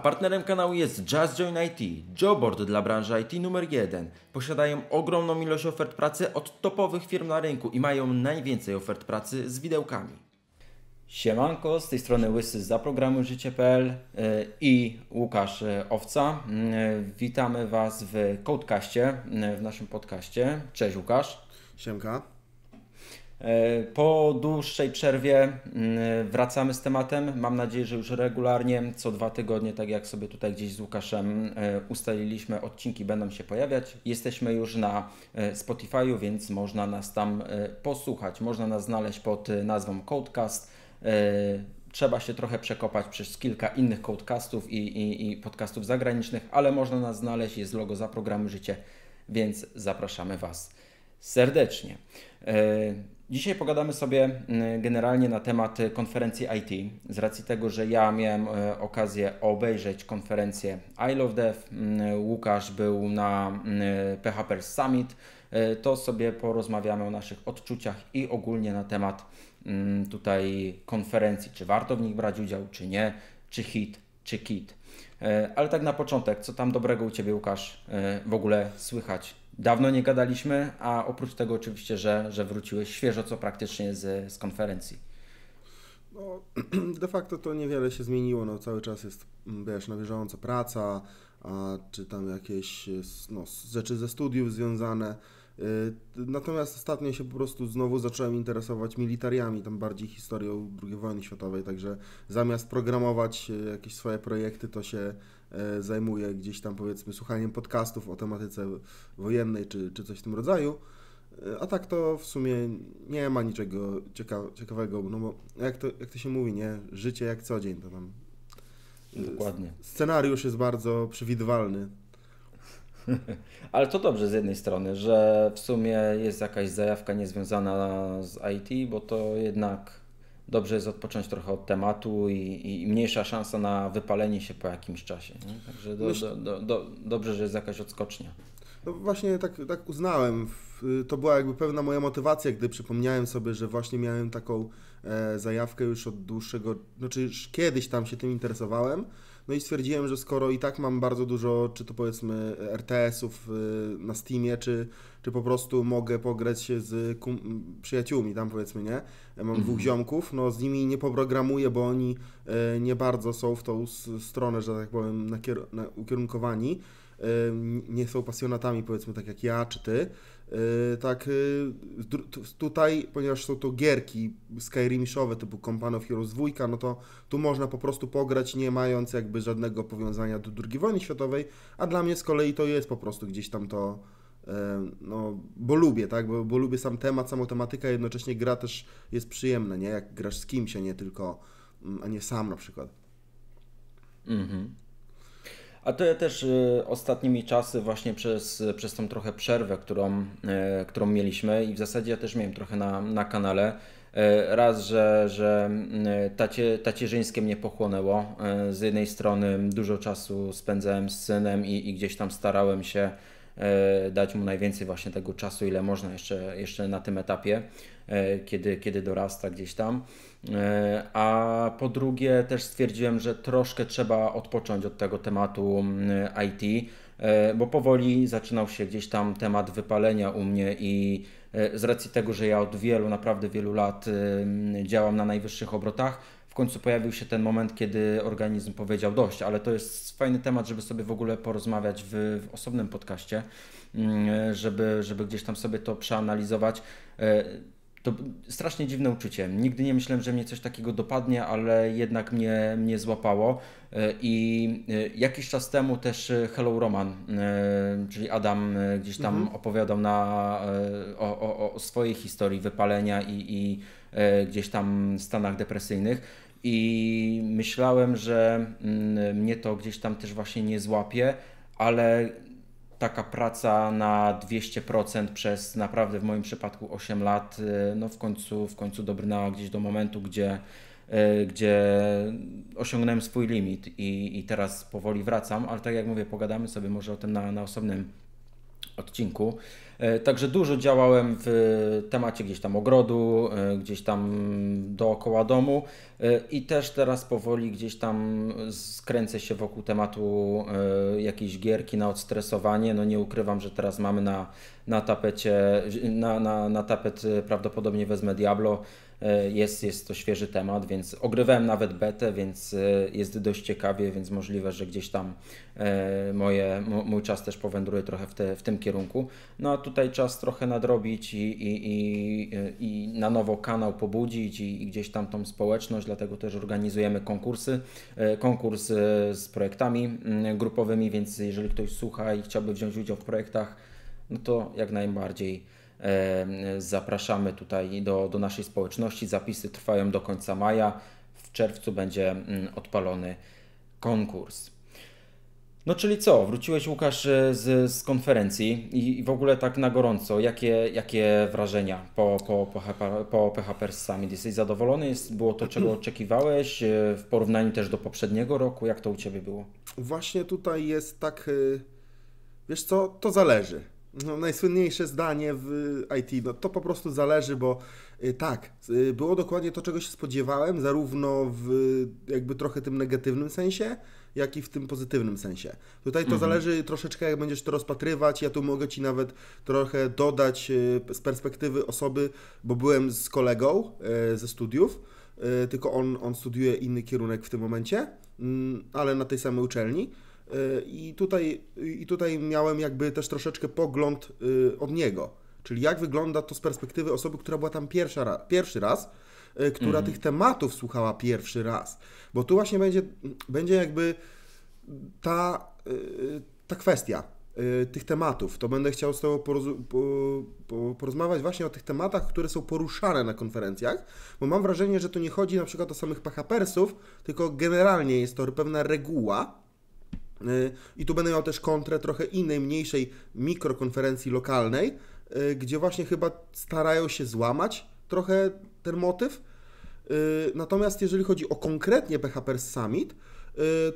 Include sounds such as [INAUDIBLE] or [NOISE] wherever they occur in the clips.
partnerem kanału jest Just Join IT, jobboard dla branży IT numer 1. Posiadają ogromną ilość ofert pracy od topowych firm na rynku i mają najwięcej ofert pracy z widełkami. Siemanko, z tej strony Łysy za programu Życie.pl y, i Łukasz y, Owca. Y, witamy Was w Codecaście, w naszym podcaście. Cześć Łukasz. Siemka. E, po dłuższej przerwie mm, wracamy z tematem. Mam nadzieję, że już regularnie, co dwa tygodnie, tak jak sobie tutaj gdzieś z Łukaszem e, ustaliliśmy, odcinki będą się pojawiać. Jesteśmy już na e, Spotify'u, więc można nas tam posłuchać. Można nas znaleźć pod nazwą Codecast. Trzeba się trochę przekopać przez kilka innych codecastów i, i, i podcastów zagranicznych, ale można nas znaleźć. Jest logo za programy życie, więc zapraszamy Was serdecznie. Dzisiaj pogadamy sobie mm, generalnie na temat y, konferencji IT. Z racji tego, że ja miałem y, okazję obejrzeć konferencję I Love Dev, mm, Łukasz był na PHP mm, Summit, y, to sobie porozmawiamy o naszych odczuciach i ogólnie na temat tutaj konferencji, czy warto w nich brać udział, czy nie, czy hit, czy kit. Ale tak na początek, co tam dobrego u Ciebie, Łukasz, w ogóle słychać Dawno nie gadaliśmy, a oprócz tego oczywiście, że, że wróciłeś świeżo, co praktycznie z, z konferencji. No, [CLEARS THROAT] de facto to niewiele się zmieniło. No, cały czas jest mm, wiesz, na bieżąco praca, a, czy tam jakieś no, rzeczy ze studiów związane. Y, natomiast ostatnio się po prostu znowu zacząłem interesować militariami, tam bardziej historią II wojny światowej, także zamiast programować y, jakieś swoje projekty, to się E, zajmuje gdzieś tam powiedzmy słuchaniem podcastów o tematyce wojennej czy, czy coś w tym rodzaju. E, a tak to w sumie nie ma niczego cieka ciekawego, no bo jak to, jak to się mówi, nie? Życie jak co dzień to nam. E, Dokładnie. Scenariusz jest bardzo przewidywalny. [LAUGHS] Ale to dobrze z jednej strony, że w sumie jest jakaś zajawka niezwiązana z IT, bo to jednak dobrze jest odpocząć trochę od tematu i, i, mniejsza szansa na wypalenie się po jakimś czasie. Nie? Także do, Myśl... do, do, dobrze, że jest jakaś odskocznia. No właśnie tak, tak uznałem. To była jakby pewna moja motywacja, gdy przypomniałem sobie, że właśnie miałem taką e, zajawkę już od dłuższego, znaczy już kiedyś tam się tym interesowałem. No i stwierdziłem, że skoro i tak mam bardzo dużo, czy to powiedzmy RTS-ów y, na Steamie, czy czy po prostu mogę pograć się z przyjaciółmi tam powiedzmy, nie? Mam mhm. dwóch ziomków, no z nimi nie poprogramuję, bo oni e, nie bardzo są w tą stronę, że tak powiem, nakier- na, ukierunkowani. E, nie są pasjonatami powiedzmy tak jak ja czy ty. E, tak e, tutaj, ponieważ są to gierki Skyrimishowe typu Company of Heroes 2, no to tu można po prostu pograć nie mając jakby żadnego powiązania do II wojny światowej, a dla mnie z kolei to jest po prostu gdzieś tam to E, no, bo lubię, tak, bo, bo, lubię sam temat, samą tematykę, a jednocześnie gra też jest przyjemna, nie, jak grasz z kimś, a nie tylko, mm, a nie sam na przykład. Mhm. A to ja też e, ostatnimi czasy właśnie przez, przez tą trochę przerwę, którą, e, którą mieliśmy i w zasadzie ja też miałem trochę na, na kanale, Raz, że, że mm, tacie, tacierzyńskie mnie pochłonęło. Z jednej strony dużo czasu spędzałem z synem i, i gdzieś tam starałem się E, dać mu najwięcej właśnie tego czasu, ile można jeszcze, jeszcze na tym etapie, e, kiedy, kiedy dorasta gdzieś tam. E, a po drugie, też stwierdziłem, że troszkę trzeba odpocząć od tego tematu mm, IT, bo powoli zaczynał się gdzieś tam temat wypalenia u mnie i z racji tego, że ja od wielu, naprawdę wielu lat działam na najwyższych obrotach, w końcu pojawił się ten moment, kiedy organizm powiedział dość, ale to jest fajny temat, żeby sobie w ogóle porozmawiać w, w osobnym podcaście, mm, żeby, żeby gdzieś tam sobie to przeanalizować. E, to strasznie dziwne uczucie. Nigdy nie myślałem, że mnie coś takiego dopadnie, ale jednak mnie, mnie złapało. E, I e, jakiś czas temu też Hello Roman, czyli Adam gdzieś tam mhm. opowiadał na, o, o, o swojej historii wypalenia i, i E, gdzieś tam stanach depresyjnych i myślałem, że mm, mnie to gdzieś tam też właśnie nie złapie, ale taka praca na 200% przez naprawdę w moim przypadku 8 lat, e, no w końcu, w końcu dobrnęła gdzieś do momentu, gdzie, e, gdzie osiągnąłem swój limit i, i teraz powoli wracam, ale tak jak mówię, pogadamy sobie może o tym na, na osobnym odcinku. E, także dużo działałem w temacie gdzieś tam ogrodu, e, gdzieś tam dookoła domu e, i też teraz powoli gdzieś tam skręcę się wokół tematu jakiejś gierki na odstresowanie. No nie ukrywam, że teraz mamy na na tapecie, na, na, na tapet y, prawdopodobnie wezmę Diablo. Y, jest, jest to świeży temat, więc ogrywałem nawet betę, więc y, jest dość ciekawie, więc możliwe, że gdzieś tam moje, mój czas też powędruje trochę w, te, w tym kierunku. No a tutaj czas trochę nadrobić i, i, i, i na nowo kanał pobudzić i, i gdzieś tam tą społeczność, dlatego też organizujemy konkursy, konkurs z projektami grupowymi, więc jeżeli ktoś słucha i chciałby wziąć udział w projektach, no to jak najbardziej zapraszamy tutaj do, do naszej społeczności. Zapisy trwają do końca maja. W czerwcu będzie mm, odpalony konkurs. No czyli co, wróciłeś Łukasz e, z, z konferencji i, i w ogóle tak na gorąco, jakie, jakie wrażenia po, po, po, po PHP Summit? Jesteś zadowolony? Jest, było to, czego [CLEARS THROAT] oczekiwałeś e, w porównaniu też do poprzedniego roku? Jak to u Ciebie było? Właśnie tutaj jest tak, e, wiesz co, to zależy no, najsłynniejsze zdanie w IT. No, to po prostu zależy, bo y, tak, y, było dokładnie to, czego się spodziewałem, zarówno w jakby trochę tym negatywnym sensie, jak i w tym pozytywnym sensie. Tutaj to mhm. zależy troszeczkę, jak będziesz to rozpatrywać. Ja tu mogę Ci nawet trochę dodać y, z perspektywy osoby, bo byłem z kolegą ze studiów, tylko on, on studiuje inny kierunek w tym momencie, mm, ale na tej samej uczelni Y, I tutaj, I tutaj miałem jakby też troszeczkę pogląd y, od niego, czyli jak wygląda to z perspektywy osoby, która była tam pierwsza, pierwszy raz, y, która mm. tych tematów słuchała pierwszy raz. Bo tu właśnie będzie, będzie jakby ta, ta kwestia tych tematów. To będę chciał z Tobą poroz- po, porozmawiać właśnie o tych tematach, które są poruszane na konferencjach, bo mam wrażenie, że to nie chodzi na przykład o samych pachapersów, tylko generalnie jest to pewna reguła, Y, I tu będę miał też kontrę trochę innej, mniejszej mikrokonferencji lokalnej, y, gdzie właśnie chyba starają się złamać trochę ten motyw. Y, natomiast jeżeli chodzi o konkretnie PHPers Summit,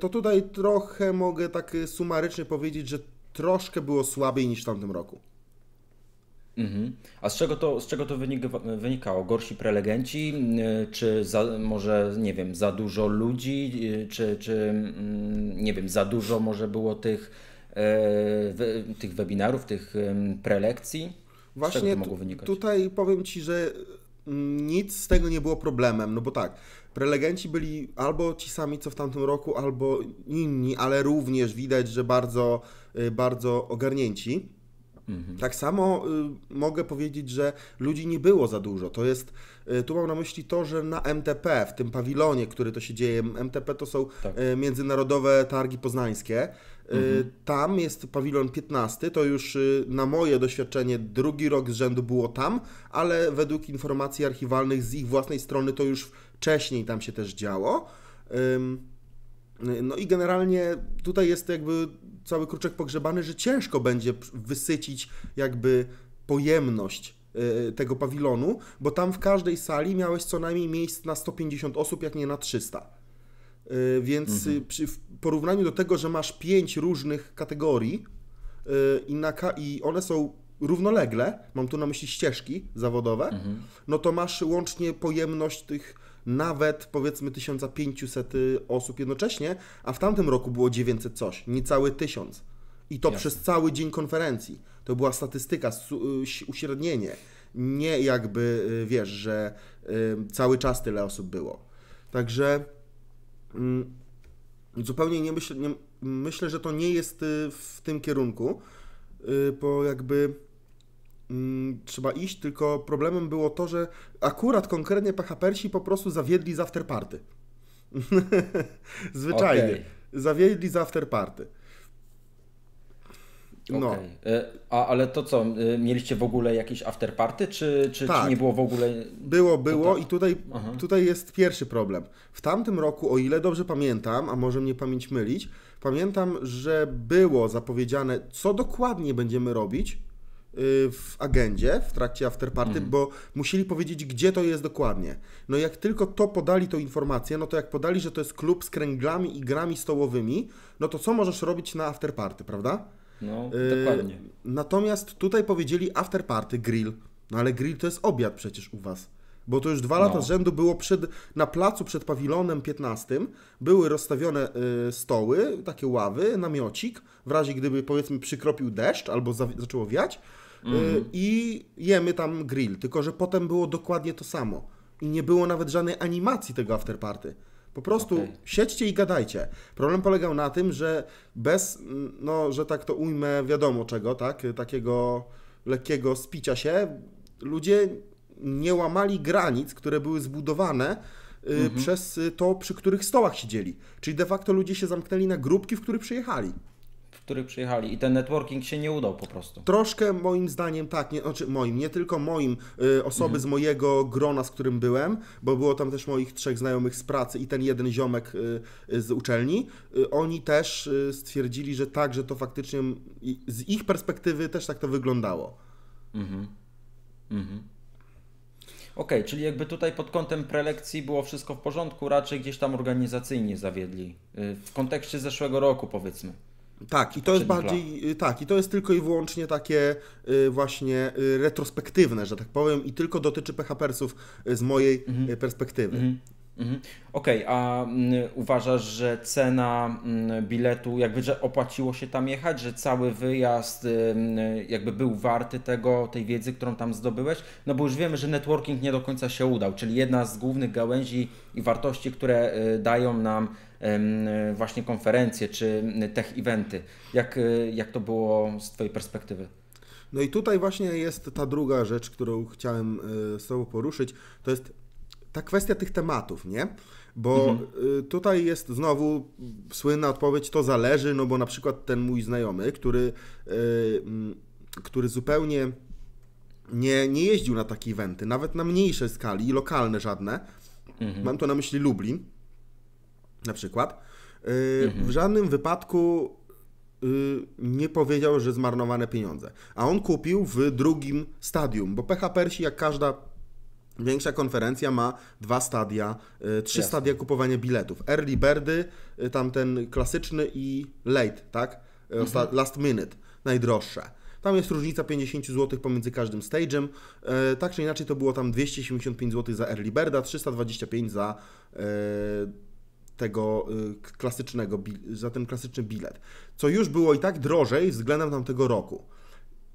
to tutaj trochę mogę tak sumarycznie powiedzieć, że troszkę było słabiej niż w tamtym roku. Mhm. A z czego to, z czego to wynikało? Gorsi prelegenci, y, czy za, może, nie wiem, za dużo ludzi, y, czy, czy mm, nie wiem, za dużo może było tych, e, tych webinarów, tych prelekcji? Właśnie czego to mogło wynikać? tutaj powiem Ci, że mm, nic z tego nie było problemem, no bo tak, prelegenci byli albo ci sami co w tamtym roku, albo inni, ale również widać, że bardzo, y, bardzo ogarnięci. Mhm. Tak samo y, mogę powiedzieć, że ludzi nie było za dużo. To jest, y, tu mam na myśli to, że na MTP, w tym pawilonie, który to się dzieje, MTP to są tak. y, międzynarodowe targi poznańskie. Y, mhm. Tam jest pawilon 15, to już y, na moje doświadczenie drugi rok z rzędu było tam, ale według informacji archiwalnych z ich własnej strony to już wcześniej tam się też działo. No i generalnie tutaj jest jakby cały kruczek pogrzebany, że ciężko będzie wysycić jakby pojemność e, tego pawilonu, bo tam w każdej sali miałeś co najmniej miejsc na 150 osób, jak nie na 300. E, więc mhm. przy, w porównaniu do tego, że masz 5 różnych kategorii e, i, na, i one są równolegle, mam tu na myśli ścieżki zawodowe, mhm. no to masz łącznie pojemność tych nawet powiedzmy 1500 y, osób jednocześnie, a w tamtym roku było 900 coś, niecały 1000. I to Jasne. przez cały dzień konferencji. To była statystyka, y, uśrednienie. Nie jakby, y, wiesz, że cały czas tyle osób było. Także mm, zupełnie nie myślę, nie, myślę, że to nie jest w tym kierunku, bo jakby Mm, trzeba iść, tylko problemem było to, że akurat konkretnie PHPersi po prostu zawiedli z afterparty. [LAUGHS] Zwyczajnie. Okay. Zawiedli z afterparty. No. Okay. E, a, ale to co, e, mieliście w ogóle jakieś afterparty, czy, czy, tak. czy nie było w ogóle? Było, no było tak. i tutaj, tutaj jest pierwszy problem. W tamtym roku, o ile dobrze pamiętam, a może mnie pamięć mylić, pamiętam, że było zapowiedziane, co dokładnie będziemy robić, Y, w agendzie w trakcie afterparty, mm. bo musieli powiedzieć, gdzie to jest dokładnie. No jak tylko to podali tą informację, no to jak podali, że to jest klub z kręglami i grami stołowymi, no to co możesz robić na afterparty, prawda? No, y dokładnie. Natomiast tutaj powiedzieli afterparty grill. No ale grill to jest obiad przecież u was. Bo to już dwa no. lata z rzędu było przed, na placu przed pawilonem 15, były rozstawione y, stoły, takie ławy, namiocik, w razie gdyby powiedzmy przykropił deszcz albo za, zaczęło wiać, mm. i jemy tam grill. Tylko, że potem było dokładnie to samo. I nie było nawet żadnej animacji tego afterparty. Po prostu okay. siedźcie i gadajcie. Problem polegał na tym, że bez, no, że tak to ujmę, wiadomo czego, tak? Takiego lekkiego spicia się, ludzie nie łamali granic, które były zbudowane y, mhm. przez to, przy których stołach siedzieli. Czyli de facto ludzie się zamknęli na grupki, w których przyjechali których przyjechali i ten networking się nie udał po prostu. Troszkę moim zdaniem tak, nie, znaczy moim, nie tylko moim, y, osoby mhm. z mojego grona, z którym byłem, bo było tam też moich trzech znajomych z pracy i ten jeden ziomek y, y z uczelni, y, oni też y, stwierdzili, że tak, że to faktycznie z ich perspektywy też tak to wyglądało. Mhm. Mhm. Okej, okay, czyli jakby tutaj pod kątem prelekcji było wszystko w porządku, raczej gdzieś tam organizacyjnie zawiedli, y, w kontekście zeszłego roku powiedzmy. Tak, i to jest bardziej, y, tak, i to jest tylko i wyłącznie takie y, właśnie y, retrospektywne, że tak powiem, i tylko dotyczy PHPersów z mojej mhm. perspektywy. Mhm. Mhm. Okej, okay, a mm, uważasz, że cena mm, biletu, jakby, że opłaciło się tam jechać, że cały wyjazd mm, jakby był warty tego, tej wiedzy, którą tam zdobyłeś? No bo już wiemy, że networking nie do końca się udał, czyli jedna z głównych gałęzi i wartości, które dają nam właśnie konferencje czy tech eventy. Jak, e, jak to było z Twojej perspektywy? No i tutaj właśnie jest ta druga rzecz, którą chciałem e, z Tobą poruszyć, to jest ta kwestia tych tematów, nie? Bo mhm. E, tutaj jest znowu słynna odpowiedź, to zależy, no bo na przykład ten mój znajomy, który, który zupełnie nie, nie jeździł na takie eventy, nawet na mniejszej skali, lokalne żadne, mhm. mam tu na myśli Lublin, na przykład, y, mhm. w żadnym wypadku y, nie powiedział, że zmarnowane pieniądze. A on kupił w drugim stadium, bo PH Persi, jak każda większa konferencja, ma dwa stadia, y, trzy Jasne. stadia kupowania biletów. Early birdy, tamten klasyczny i late, tak? Mhm. Last minute, najdroższe. Tam jest różnica 50 zł pomiędzy każdym stage'em. Tak czy inaczej to było tam 275 zł za Early Birda, 325 za tego y, klasycznego, za ten klasyczny bilet, co już było i tak drożej względem tamtego roku.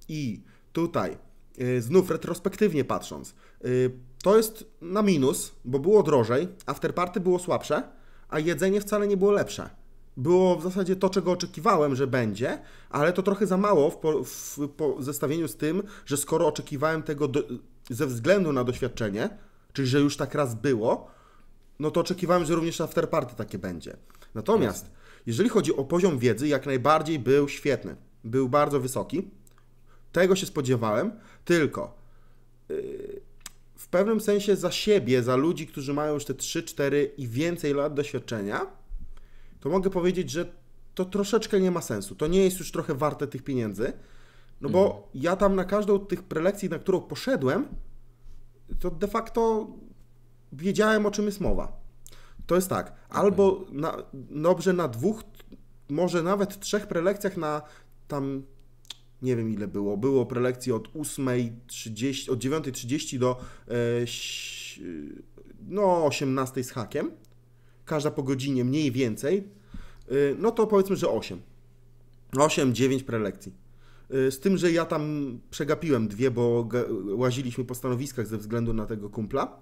I tutaj, y, znów retrospektywnie patrząc, y, to jest na minus, bo było drożej, afterparty było słabsze, a jedzenie wcale nie było lepsze. Było w zasadzie to, czego oczekiwałem, że będzie, ale to trochę za mało w, po, w po zestawieniu z tym, że skoro oczekiwałem tego do, ze względu na doświadczenie, czyli że już tak raz było, no to oczekiwałem, że również afterparty takie będzie. Natomiast jeżeli chodzi o poziom wiedzy, jak najbardziej był świetny. Był bardzo wysoki. Tego się spodziewałem, tylko yy, w pewnym sensie za siebie, za ludzi, którzy mają już te 3, 4 i więcej lat doświadczenia, to mogę powiedzieć, że to troszeczkę nie ma sensu. To nie jest już trochę warte tych pieniędzy, no bo mhm. ja tam na każdą tych prelekcji, na którą poszedłem, to de facto wiedziałem, o czym jest mowa. To jest tak, albo na, dobrze na dwóch, może nawet trzech prelekcjach na tam, nie wiem ile było, było prelekcji od 8.30, od 9.30 do e, no 18 z hakiem, każda po godzinie mniej więcej, e, no to powiedzmy, że 8. 8, 9 prelekcji. E, z tym, że ja tam przegapiłem dwie, bo łaziliśmy po stanowiskach ze względu na tego kumpla.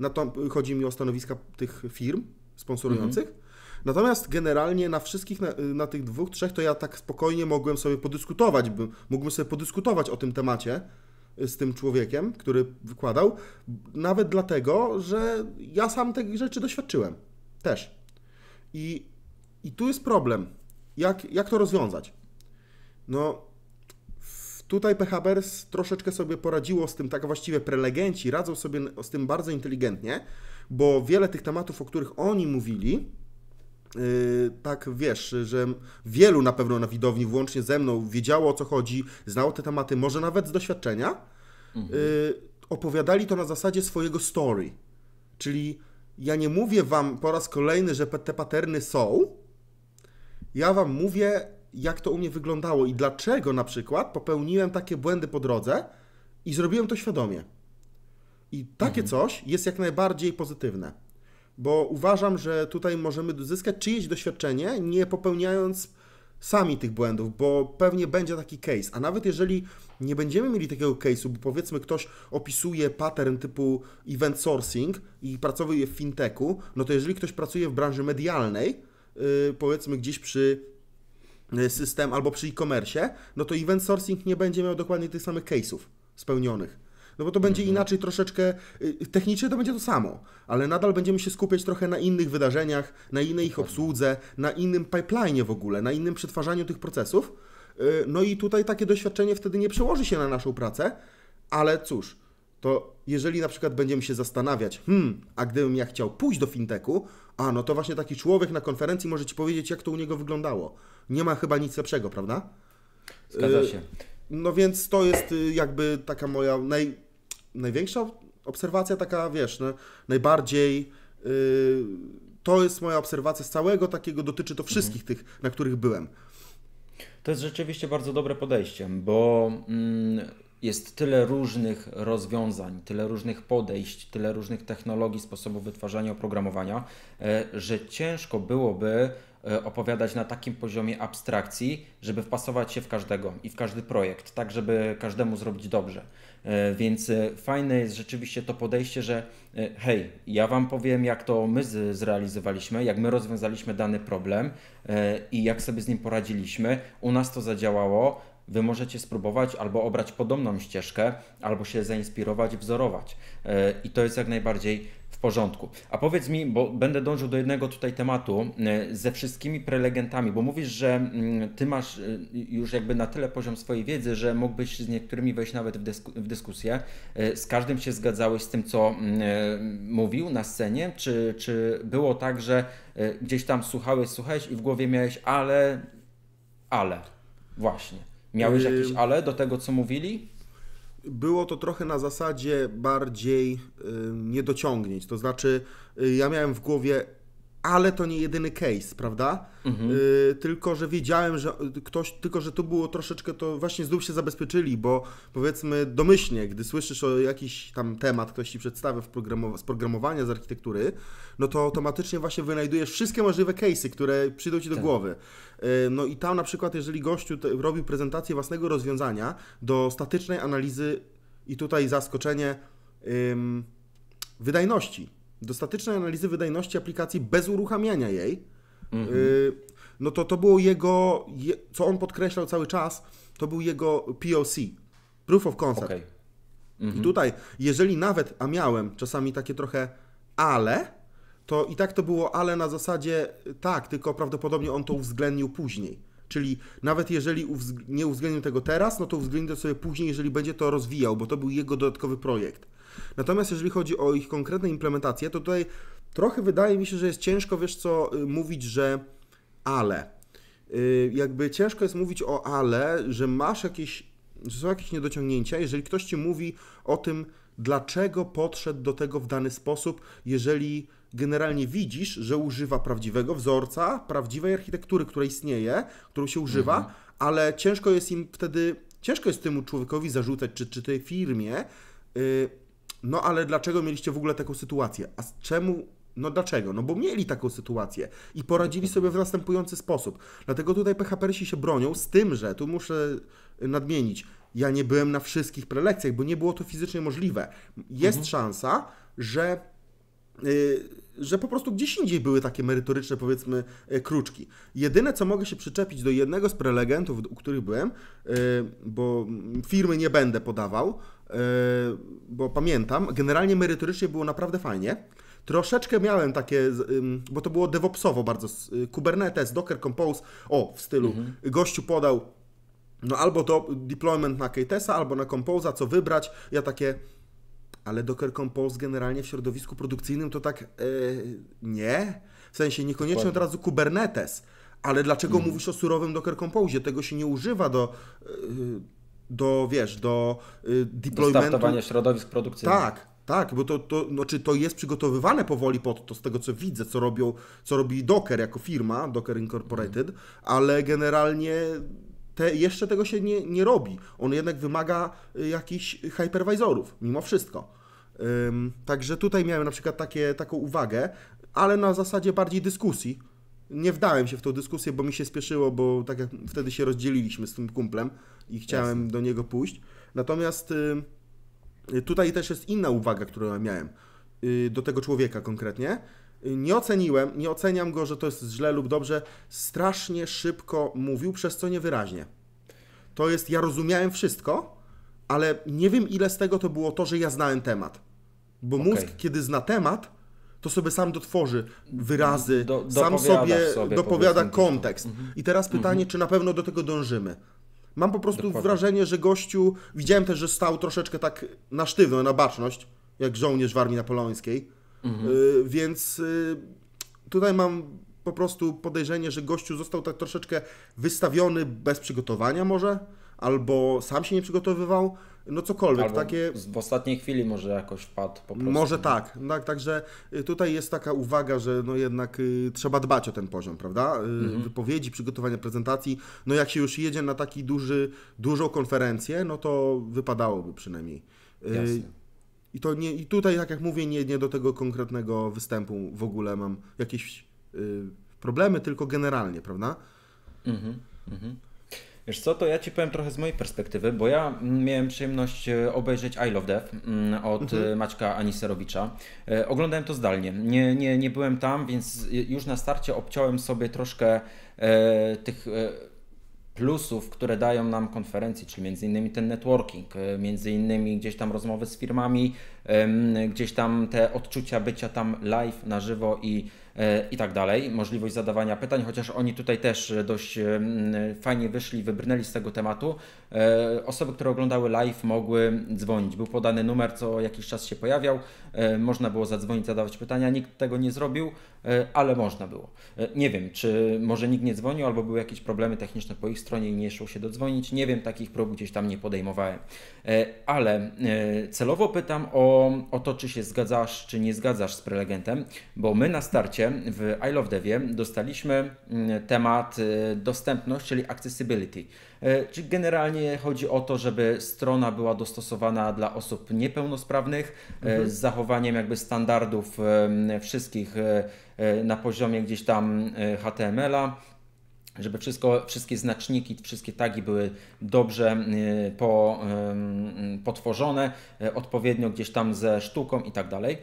Na to chodzi mi o stanowiska tych firm sponsorujących. Mhm. Natomiast generalnie na wszystkich, na, na, tych dwóch, trzech, to ja tak spokojnie mogłem sobie podyskutować, by, mógłbym sobie podyskutować o tym temacie y, z tym człowiekiem, który wykładał, nawet dlatego, że ja sam tych rzeczy doświadczyłem też. I, i tu jest problem. Jak, jak to rozwiązać? No, Tutaj PHBers troszeczkę sobie poradziło z tym, tak właściwie prelegenci radzą sobie z tym bardzo inteligentnie, bo wiele tych tematów, o których oni mówili, Yy, tak wiesz, że wielu na pewno na widowni, włącznie ze mną, wiedziało o co chodzi, znało te tematy, może nawet z doświadczenia, mhm. yy, opowiadali to na zasadzie swojego story. Czyli ja nie mówię wam po raz kolejny, że te paterny są, ja wam mówię, jak to u mnie wyglądało i dlaczego na przykład popełniłem takie błędy po drodze i zrobiłem to świadomie. I takie mhm. coś jest jak najbardziej pozytywne, bo uważam, że tutaj możemy uzyskać czyjeś doświadczenie, nie popełniając sami tych błędów, bo pewnie będzie taki case. A nawet jeżeli nie będziemy mieli takiego case'u, bo powiedzmy ktoś opisuje pattern typu event sourcing i pracuje w fintechu, no to jeżeli ktoś pracuje w branży medialnej, yy, powiedzmy gdzieś przy Y, system albo przy e-commerce, no to event sourcing nie będzie miał dokładnie tych samych case'ów spełnionych. No bo to będzie mhm. inaczej troszeczkę, y, technicznie to będzie to samo, ale nadal będziemy się skupiać trochę na innych wydarzeniach, na innej ich obsłudze, na innym pipeline w ogóle, na innym przetwarzaniu tych procesów. Y, no i tutaj takie doświadczenie wtedy nie przełoży się na naszą pracę, ale cóż, to jeżeli na przykład będziemy się zastanawiać, hmm, a gdybym ja chciał pójść do fintechu, a no to właśnie taki człowiek na konferencji może ci powiedzieć, jak to u niego wyglądało. Nie ma chyba nic lepszego, prawda? Zgadza y, się. No więc to jest y, jakby taka moja naj, największa obserwacja, taka wiesz, no, najbardziej. Yy, to jest moja obserwacja z całego takiego, dotyczy to wszystkich mhm. tych, na których byłem. To jest rzeczywiście bardzo dobre podejście, bo. Mm, jest tyle różnych rozwiązań, tyle różnych podejść, tyle różnych technologii, sposobów wytwarzania oprogramowania, e, że ciężko byłoby e, opowiadać na takim poziomie abstrakcji, żeby wpasować się w każdego i w każdy projekt, tak żeby każdemu zrobić dobrze. E, więc fajne jest rzeczywiście to podejście, że hej, ja Wam powiem, jak to my zrealizowaliśmy, jak my rozwiązaliśmy dany problem i jak sobie z nim poradziliśmy. U nas to zadziałało, wy możecie spróbować albo obrać podobną ścieżkę, albo się zainspirować, wzorować. E, I to jest jak najbardziej w porządku. A powiedz mi, bo będę dążył do jednego tutaj tematu e, ze wszystkimi prelegentami, bo mówisz, że mm, ty masz e, już jakby na tyle poziom swojej wiedzy, że mógłbyś z niektórymi wejść nawet w, dysku, w dyskusję. Z każdym się zgadzałeś z tym, co mm, mówił na scenie? Czy, czy było tak, że gdzieś tam słuchałeś, słuchałeś i w głowie miałeś, ale, ale, właśnie. Miałeś jakieś ale do tego, co mówili? Było to trochę na zasadzie bardziej niedociągnięć. To znaczy, y, ja miałem w głowie ale to nie jedyny case, prawda? Mhm. Y, tylko, że wiedziałem, że ktoś, tylko, że to było troszeczkę, to właśnie znów się zabezpieczyli, bo powiedzmy domyślnie, gdy słyszysz o jakiś tam temat, ktoś ci przedstawia programow- z programowania, z architektury, no to automatycznie właśnie wynajdujesz wszystkie możliwe case'y, które przyjdą ci do tak. głowy. Y, no i tam na przykład, jeżeli gościu te, robił prezentację własnego rozwiązania do statycznej analizy i tutaj zaskoczenie wydajności do statycznej analizy wydajności aplikacji bez uruchamiania jej, mhm. y, no to to było jego, je, co on podkreślał cały czas, to był jego POC, Proof of Concept. Okay. Mhm. I tutaj, jeżeli nawet, a miałem czasami takie trochę ale, to i tak to było ale na zasadzie tak, tylko prawdopodobnie on to uwzględnił później. Czyli nawet jeżeli nie uwzględnił tego teraz, no to uwzględni to sobie później, jeżeli będzie to rozwijał, bo to był jego dodatkowy projekt. Natomiast jeżeli chodzi o ich konkretne implementacje, to tutaj trochę wydaje mi się, że jest ciężko, wiesz co, y, mówić, że ale. Y, jakby ciężko jest mówić o ale, że masz jakieś, że są jakieś niedociągnięcia, jeżeli ktoś ci mówi o tym, dlaczego podszedł do tego w dany sposób, jeżeli generalnie widzisz, że używa prawdziwego wzorca, prawdziwej architektury, która istnieje, którą się używa, mhm. ale ciężko jest im wtedy, ciężko jest temu człowiekowi zarzucać, czy, czy tej firmie, y, no ale dlaczego mieliście w ogóle taką sytuację? A czemu no dlaczego? No bo mieli taką sytuację i poradzili sobie w następujący sposób. Dlatego tutaj PHPRsi się bronią, z tym, że tu muszę nadmienić, ja nie byłem na wszystkich prelekcjach, bo nie było to fizycznie możliwe. Jest mhm. szansa, że Y, że po prostu gdzieś indziej były takie merytoryczne, powiedzmy, y, kruczki. Jedyne, co mogę się przyczepić do jednego z prelegentów, u których byłem, y, bo firmy nie będę podawał, bo pamiętam, generalnie merytorycznie było naprawdę fajnie. Troszeczkę miałem takie, bo to było DevOpsowo bardzo, Kubernetes, Docker Compose, o, w stylu, mhm. gościu podał no albo to deployment na Kitesa, albo na Composa, co wybrać. Ja takie, ale Docker Compose generalnie w środowisku produkcyjnym to tak yy, nie. W sensie niekoniecznie Dokładnie. od razu Kubernetes, ale dlaczego mm. mówisz o surowym Docker Compose? Tego się nie używa do, yy, do wiesz, do yy, deploymentu. Do startowania środowisk produkcyjnych. Tak, tak, bo to, to, no, czy to jest przygotowywane powoli pod to, z tego co widzę, co, robią, co robi Docker jako firma, Docker Incorporated, mhm. ale generalnie te, jeszcze tego się nie, nie robi. On jednak wymaga jakichś hypervisorów, mimo wszystko. Także tutaj miałem na przykład takie, taką uwagę, ale na zasadzie bardziej dyskusji. Nie wdałem się w tą dyskusję, bo mi się spieszyło, bo tak jak wtedy się rozdzieliliśmy z tym kumplem i chciałem Jasne. do niego pójść. Natomiast y, tutaj też jest inna uwaga, którą miałem y, do tego człowieka konkretnie. Nie oceniłem, nie oceniam go, że to jest źle lub dobrze. Strasznie szybko mówił, przez co niewyraźnie. To jest, ja rozumiałem wszystko, ale nie wiem ile z tego to było to, że ja znałem temat. Bo okay. mózg, kiedy zna temat, to sobie sam dotworzy wyrazy, do, do, sam sobie, sobie dopowiada kontekst. Mhm. I teraz mhm. pytanie, mhm. czy na pewno do tego dążymy? Mam po prostu Dokładnie. wrażenie, że gościu, widziałem też, że stał troszeczkę tak na sztywno, na baczność, jak żołnierz w armii napoleońskiej, mhm. y, więc y, tutaj mam po prostu podejrzenie, że gościu został tak troszeczkę wystawiony bez przygotowania może, albo sam się nie przygotowywał no cokolwiek. Albo takie... W ostatniej chwili może jakoś wpadł po prostu. Może tak, tak, także y, tutaj jest taka uwaga, że no jednak y, trzeba dbać o ten poziom, prawda? Y, mhm. Wypowiedzi, przygotowania prezentacji, no jak się już jedzie na taki duży, dużą konferencję, no to wypadałoby przynajmniej. Y, Jasne. I, to nie, I tutaj, tak jak mówię, nie, nie do tego konkretnego występu w ogóle mam jakieś y, problemy, tylko generalnie, prawda? Mhm, mhm. Wiesz co, to ja ci powiem trochę z mojej perspektywy, bo ja miałem przyjemność e, obejrzeć I Love Death mm, od mhm. E, Maćka Aniserowicza. E, oglądałem to zdalnie. Nie, nie, nie byłem tam, więc już na starcie obciąłem sobie troszkę e, tych plusów, które dają nam konferencje, czyli między innymi ten networking, między innymi gdzieś tam rozmowy z firmami, gdzieś tam te odczucia bycia tam live na żywo i E, i tak dalej, możliwość zadawania pytań, chociaż oni tutaj też e, dość e, fajnie wyszli, wybrnęli z tego tematu. Osoby, które oglądały live mogły dzwonić. Był podany numer, co jakiś czas się pojawiał, można było zadzwonić, zadawać pytania, nikt tego nie zrobił, ale można było. Nie wiem, czy może nikt nie dzwonił, albo były jakieś problemy techniczne po ich stronie i nie szło się dodzwonić, nie wiem, takich prób gdzieś tam nie podejmowałem. Ale celowo pytam o, o to, czy się zgadzasz, czy nie zgadzasz z prelegentem, bo my na starcie w I Love Devie dostaliśmy mm, temat y, dostępność, czyli accessibility. Y, czyli generalnie chodzi o to, żeby strona była dostosowana dla osób niepełnosprawnych y, mhm. z zachowaniem jakby standardów wszystkich na poziomie gdzieś tam HTML-a żeby wszystko, wszystkie znaczniki, wszystkie tagi były dobrze po, potworzone, odpowiednio gdzieś tam ze sztuką i tak dalej.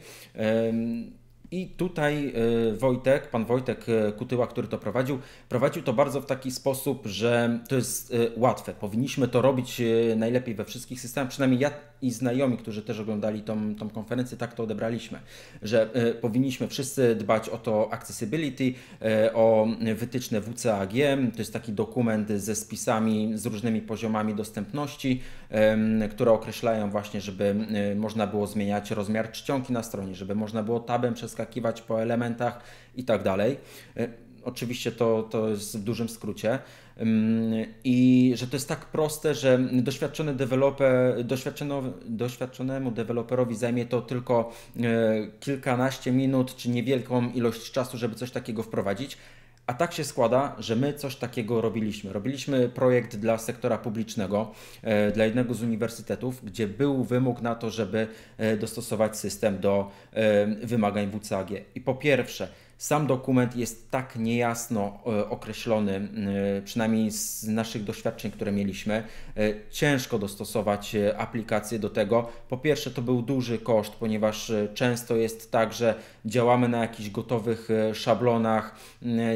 I tutaj e, Wojtek, pan Wojtek e, Kutyła, który to prowadził, prowadził to bardzo w taki sposób, że to jest e, łatwe. Powinniśmy to robić najlepiej we wszystkich systemach. Przynajmniej ja i znajomi, którzy też oglądali tą, tą konferencję, tak to odebraliśmy, że powinniśmy wszyscy dbać o to accessibility, o wytyczne WCAG. To jest taki dokument ze spisami, z różnymi poziomami dostępności, które określają właśnie, żeby można było zmieniać rozmiar czcionki na stronie, żeby można było tabem przeskakiwać po elementach i tak dalej. E, oczywiście to, to jest w dużym skrócie. I że to jest tak proste, że doświadczony doświadczonemu deweloperowi zajmie to tylko e, kilkanaście minut, czy niewielką ilość czasu, żeby coś takiego wprowadzić. A tak się składa, że my coś takiego robiliśmy. Robiliśmy projekt dla sektora publicznego, e, dla jednego z uniwersytetów, gdzie był wymóg na to, żeby e, dostosować system do e, wymagań WCAG. I po pierwsze, sam dokument jest tak niejasno e, określony, e, przynajmniej z naszych doświadczeń, które mieliśmy. E, ciężko dostosować aplikację do tego. Po pierwsze, to był duży koszt, ponieważ często jest tak, że działamy na jakichś gotowych szablonach,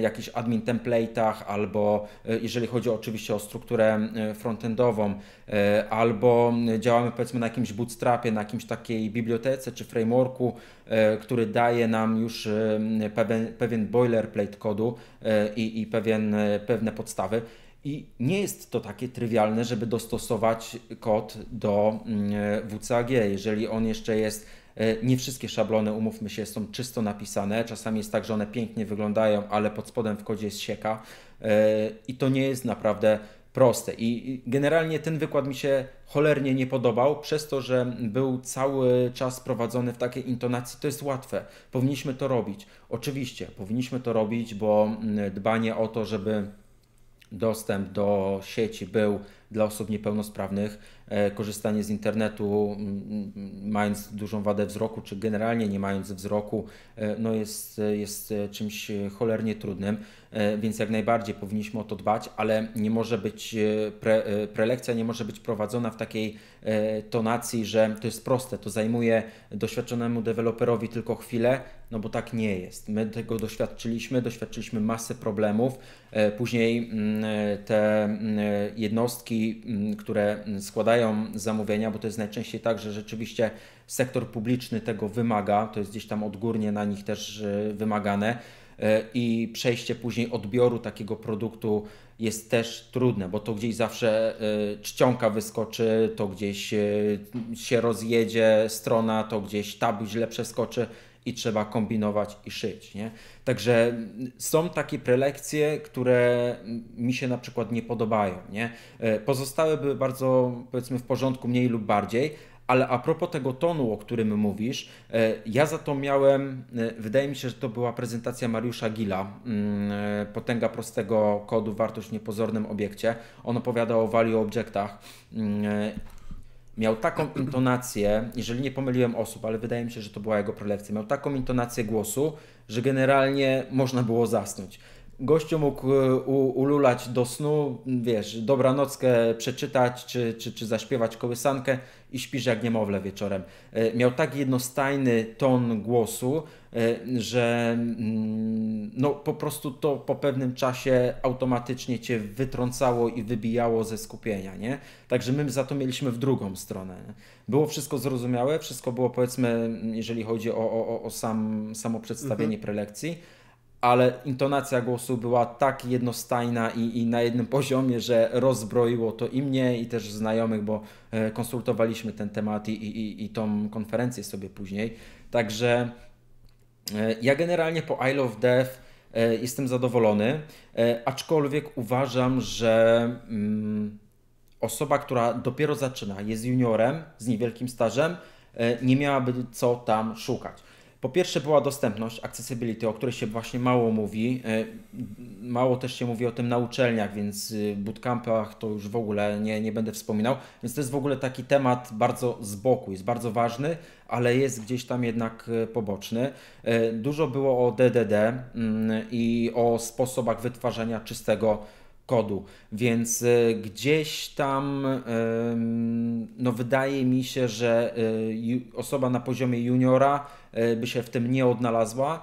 jakichś admin template'ach, albo jeżeli chodzi oczywiście o strukturę frontendową, albo działamy powiedzmy na jakimś bootstrapie, na jakimś takiej bibliotece czy frameworku, E, który daje nam już e, pewien, pewien boilerplate kodu e, i, i pewien, pewne podstawy. I nie jest to takie trywialne, żeby dostosować kod do mm, WCAG. Jeżeli on jeszcze jest, nie wszystkie szablony, umówmy się, są czysto napisane. Czasami jest tak, że one pięknie wyglądają, ale pod spodem w kodzie jest sieka. I to nie jest naprawdę proste. I generalnie ten wykład mi się cholernie nie podobał, przez to, że był cały czas prowadzony w takiej intonacji, to jest łatwe, powinniśmy to robić. Oczywiście, powinniśmy to robić, bo mm, dbanie o to, żeby dostęp do sieci był dla osób niepełnosprawnych, e, korzystanie z internetu, mm, mm, mając dużą wadę wzroku, czy generalnie nie mając wzroku, e, no jest, jest e, czymś cholernie trudnym. E, więc jak najbardziej powinniśmy o to dbać, ale nie może być e, pre, e, prelekcja nie może być prowadzona w takiej tonacji, że to jest proste, to zajmuje doświadczonemu deweloperowi tylko chwilę, no bo tak nie jest. My tego doświadczyliśmy, doświadczyliśmy masy problemów. Później mm, te mm, jednostki, mm, które składają zamówienia, bo to jest najczęściej tak, że rzeczywiście sektor publiczny tego wymaga, to jest gdzieś tam odgórnie na nich też wymagane E, i przejście później odbioru takiego produktu jest też trudne, bo to gdzieś zawsze e, czcionka wyskoczy, to gdzieś e, się rozjedzie strona, to gdzieś tab źle przeskoczy i trzeba kombinować i szyć. Nie? Także są takie prelekcje, które mi się na przykład nie podobają. Nie? Pozostałe były bardzo, powiedzmy, w porządku, mniej lub bardziej, ale a propos tego tonu, o którym mówisz, e, ja za to miałem, e, wydaje mi się, że to była prezentacja Mariusza Gila, mm, e, Potęga prostego kodu, wartość w niepozornym obiekcie. On opowiadał o value objectach. Mm, miał taką [CLEARS THROAT] intonację, jeżeli nie pomyliłem osób, ale wydaje mi się, że to była jego prelekcja, miał taką intonację głosu, że generalnie można było zasnąć gościu mógł ululać do snu, wiesz, dobranockę przeczytać, czy, czy, czy zaśpiewać kołysankę, i śpisz jak niemowlę wieczorem. E, miał tak jednostajny ton głosu, e, że mm, no, po prostu to po pewnym czasie automatycznie cię wytrącało i wybijało ze skupienia, nie? Także my za to mieliśmy w drugą stronę. Było wszystko zrozumiałe, wszystko było powiedzmy, mm, jeżeli chodzi o, o, o sam, samo przedstawienie mhm. prelekcji ale intonacja głosu była tak jednostajna i, i, na jednym [LAUGHS] poziomie, że rozbroiło to i mnie, i też znajomych, bo e, konsultowaliśmy ten temat i, i, i tą konferencję sobie później. Także e, ja generalnie po I Love Death e, jestem zadowolony, aczkolwiek uważam, że mm, osoba, która dopiero zaczyna, jest juniorem z niewielkim stażem, nie miałaby co tam szukać. Po pierwsze była dostępność, accessibility, o której się właśnie mało mówi. E, mało też się mówi o tym na uczelniach, więc y, bootcampach to już w ogóle nie, nie będę wspominał. Więc to jest w ogóle taki temat bardzo z boku, jest bardzo ważny, ale jest gdzieś tam jednak e, poboczny. E, dużo było o DDD mm, i o sposobach wytwarzania czystego kodu, więc y, gdzieś tam no wydaje mi się, że y, osoba na poziomie juniora y, by się w tym nie odnalazła.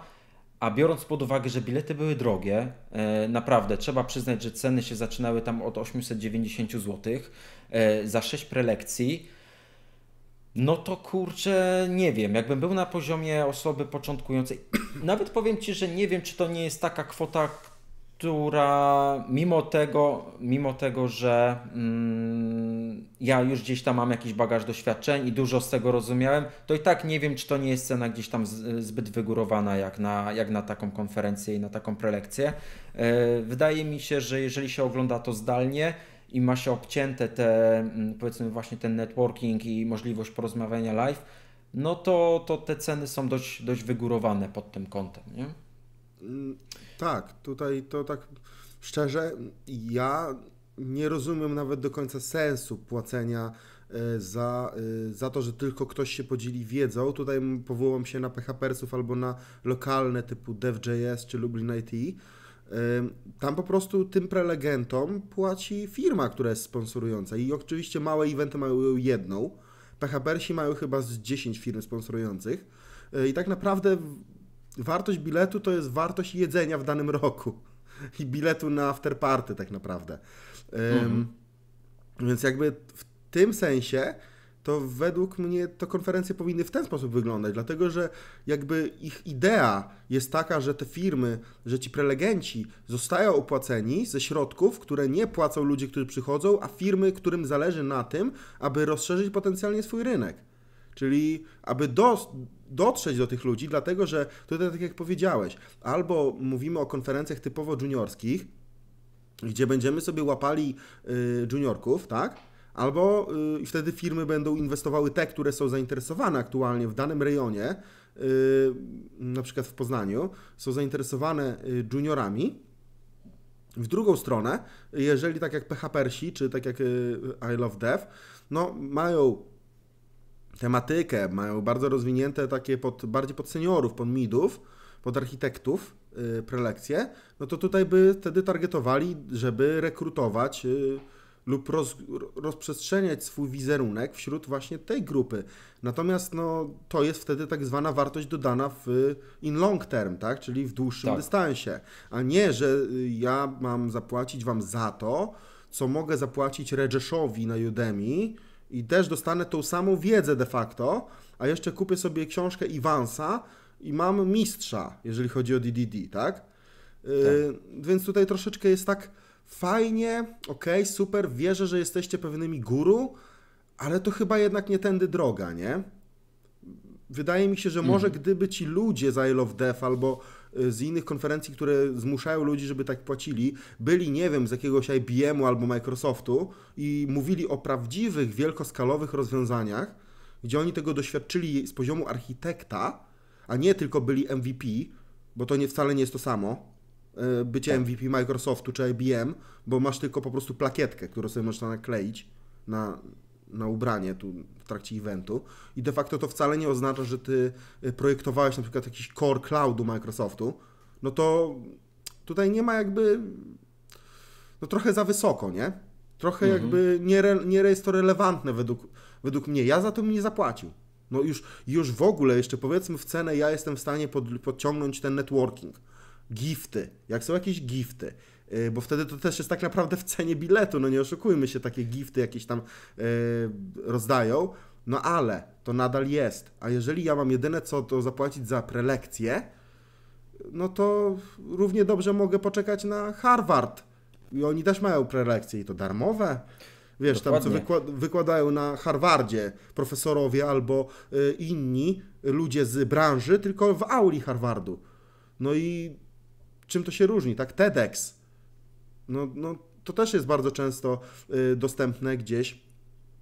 A biorąc pod uwagę, że bilety były drogie, naprawdę trzeba przyznać, że ceny się zaczynały tam od 890 zł za 6 prelekcji. No to kurczę, nie wiem. Jakbym był na poziomie osoby początkującej, [CLEARS THROAT] nawet powiem ci, że nie wiem, czy to nie jest taka kwota, która mimo tego, mimo tego że mm, ja już gdzieś tam mam jakiś bagaż doświadczeń i dużo z tego rozumiałem, to i tak nie wiem, czy to nie jest cena gdzieś tam zbyt wygórowana jak na, jak na taką konferencję i na taką prelekcję. E, wydaje mi się, że jeżeli się ogląda to zdalnie, i ma się obcięte te, mm, powiedzmy właśnie ten networking i możliwość porozmawiania live, no to, to te ceny są dość, dość wygórowane pod tym kątem, nie? Mm, tak, tutaj to tak szczerze, ja nie rozumiem nawet do końca sensu płacenia e, za, e, za to, że tylko ktoś się podzieli wiedzą. Tutaj powołam się na PHPersów albo na lokalne typu Dev.js czy Lublin IT. E, tam po prostu tym prelegentom płaci firma, która jest sponsorująca. I oczywiście małe eventy mają jedną. PHPersi mają chyba z 10 firm sponsorujących. I tak naprawdę wartość biletu to jest wartość jedzenia w danym roku i biletu na afterparty tak naprawdę. Mhm. Więc jakby w tym sensie to według mnie to konferencje powinny w ten sposób wyglądać, dlatego że jakby ich idea jest taka, że te firmy, że ci prelegenci zostają opłaceni ze środków, które nie płacą ludzie, którzy przychodzą, a firmy, którym zależy na tym, aby rozszerzyć potencjalnie swój rynek. Czyli aby do, dotrzeć do tych ludzi, dlatego że tutaj, tak jak powiedziałeś, albo mówimy o konferencjach typowo juniorskich, gdzie będziemy sobie łapali y, juniorków, tak? Albo y, i wtedy firmy będą inwestowały te, które są zainteresowane aktualnie w danym rejonie, y, na przykład w Poznaniu, są zainteresowane juniorami, w drugą stronę, jeżeli tak jak PHPersi, czy tak jak I Love Dev, no mają tematykę, mają bardzo rozwinięte takie pod, bardziej pod seniorów, pod midów, pod architektów yy, prelekcje, no to tutaj by wtedy targetowali, żeby rekrutować yy, lub roz, rozprzestrzeniać swój wizerunek wśród właśnie tej grupy. Natomiast no, to jest wtedy tak zwana wartość dodana w in long term, tak? czyli w dłuższym tak. dystansie, a nie, że y, ja mam zapłacić Wam za to, co mogę zapłacić Regeszowi na Udemy, i też dostanę tą samą wiedzę de facto, a jeszcze kupię sobie książkę Iwansa i mam mistrza, jeżeli chodzi o DDD, tak? Y, tak. więc tutaj troszeczkę jest tak fajnie, okej, okay, super, wierzę, że jesteście pewnymi guru, ale to chyba jednak nie tędy droga, nie? wydaje mi się, że może mhm. gdyby ci ludzie z Isle of Death albo y, z innych konferencji, które zmuszają ludzi, żeby tak płacili, byli, nie wiem, z jakiegoś IBM-u albo Microsoftu i mówili o prawdziwych, wielkoskalowych rozwiązaniach, gdzie oni tego doświadczyli z poziomu architekta, a nie tylko byli MVP, bo to nie, wcale nie jest to samo, y, bycie tak. MVP Microsoftu czy IBM, bo masz tylko po prostu plakietkę, którą sobie można nakleić na, na ubranie tu w trakcie eventu i de facto to wcale nie oznacza, że ty y, projektowałeś na przykład jakiś core cloudu Microsoftu, no to tutaj nie ma jakby no trochę za wysoko, nie? Trochę mhm. jakby nie, re, nie jest to relevantne według, według mnie. Ja za to bym nie zapłacił. No już, już w ogóle, jeszcze powiedzmy w cenę ja jestem w stanie pod, podciągnąć ten networking. Gifty. Jak są jakieś gifty, Y, bo wtedy to też jest tak naprawdę w cenie biletu, no nie oszukujmy się, takie gifty jakieś tam y, rozdają, no ale to nadal jest, a jeżeli ja mam jedyne co to zapłacić za prelekcję, no to równie dobrze mogę poczekać na Harvard i oni też mają prelekcje i to darmowe. Wiesz, Dokładnie. tam co wykład wykładają na Harvardzie profesorowie albo y, inni ludzie z branży, tylko w auli Harvardu. No i czym to się różni, tak? TEDx no, no, to też jest bardzo często y, dostępne gdzieś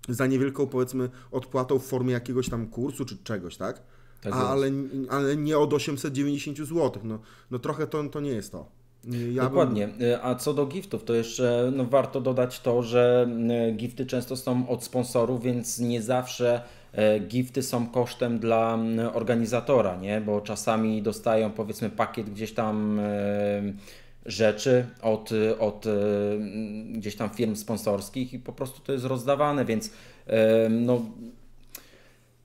za niewielką, powiedzmy, odpłatą w formie jakiegoś tam kursu czy czegoś, tak? tak ale, ale nie od 890 zł. No, no trochę to, to nie jest to. Ja Dokładnie. Bym... A co do giftów, to jeszcze no, warto dodać to, że y, gifty często są od sponsorów, więc nie zawsze e, gifty są kosztem dla mm, organizatora, nie? bo czasami dostają powiedzmy pakiet gdzieś tam. Yy rzeczy od, od e, gdzieś tam firm sponsorskich i po prostu to jest rozdawane, więc e, no,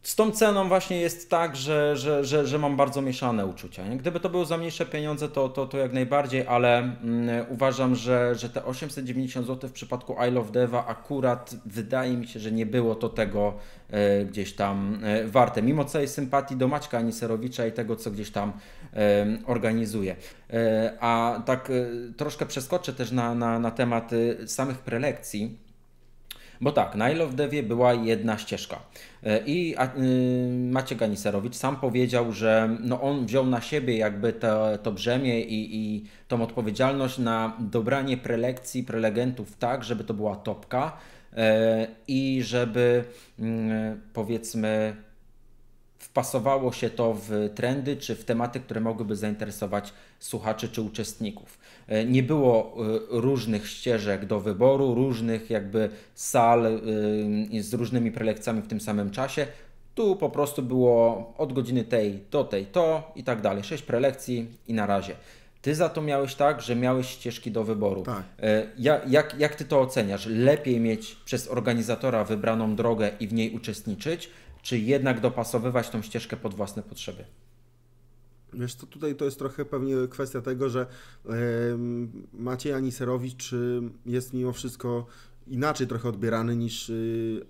z tą ceną właśnie jest tak, że, że, że, że mam bardzo mieszane uczucia. Nie? Gdyby to było za mniejsze pieniądze, to, to, to jak najbardziej, ale mm, uważam, że, że te 890 zł w przypadku I Love Deva akurat wydaje mi się, że nie było to tego e, gdzieś tam e, warte. Mimo całej sympatii do Maćka Aniserowicza i tego, co gdzieś tam e, organizuje. a tak e, troszkę przeskoczę też na, na, na temat e, samych prelekcji bo tak, na Isle of Devie była jedna ścieżka. E, I y, Maciek Ganiserowicz sam powiedział, że no on wziął na siebie jakby to, to brzemię i, i tą odpowiedzialność na dobranie prelekcji, prelegentów tak, żeby to była topka e, i żeby mm, powiedzmy wpasowało się to w trendy czy w tematy, które mogłyby zainteresować słuchaczy czy uczestników. E, nie było e, różnych ścieżek do wyboru, różnych jakby sal e, z różnymi prelekcjami w tym samym czasie. Tu po prostu było od godziny tej do tej to i tak dalej. Sześć prelekcji i na razie. Ty za to miałeś tak, że miałeś ścieżki do wyboru. Tak. Jak, jak, jak ty to oceniasz? Lepiej mieć przez organizatora wybraną drogę i w niej uczestniczyć, czy jednak dopasowywać tą ścieżkę pod własne potrzeby? Wiesz, to tutaj to jest trochę pewnie kwestia tego, że Maciej Aniserowicz jest mimo wszystko inaczej trochę odbierany niż y,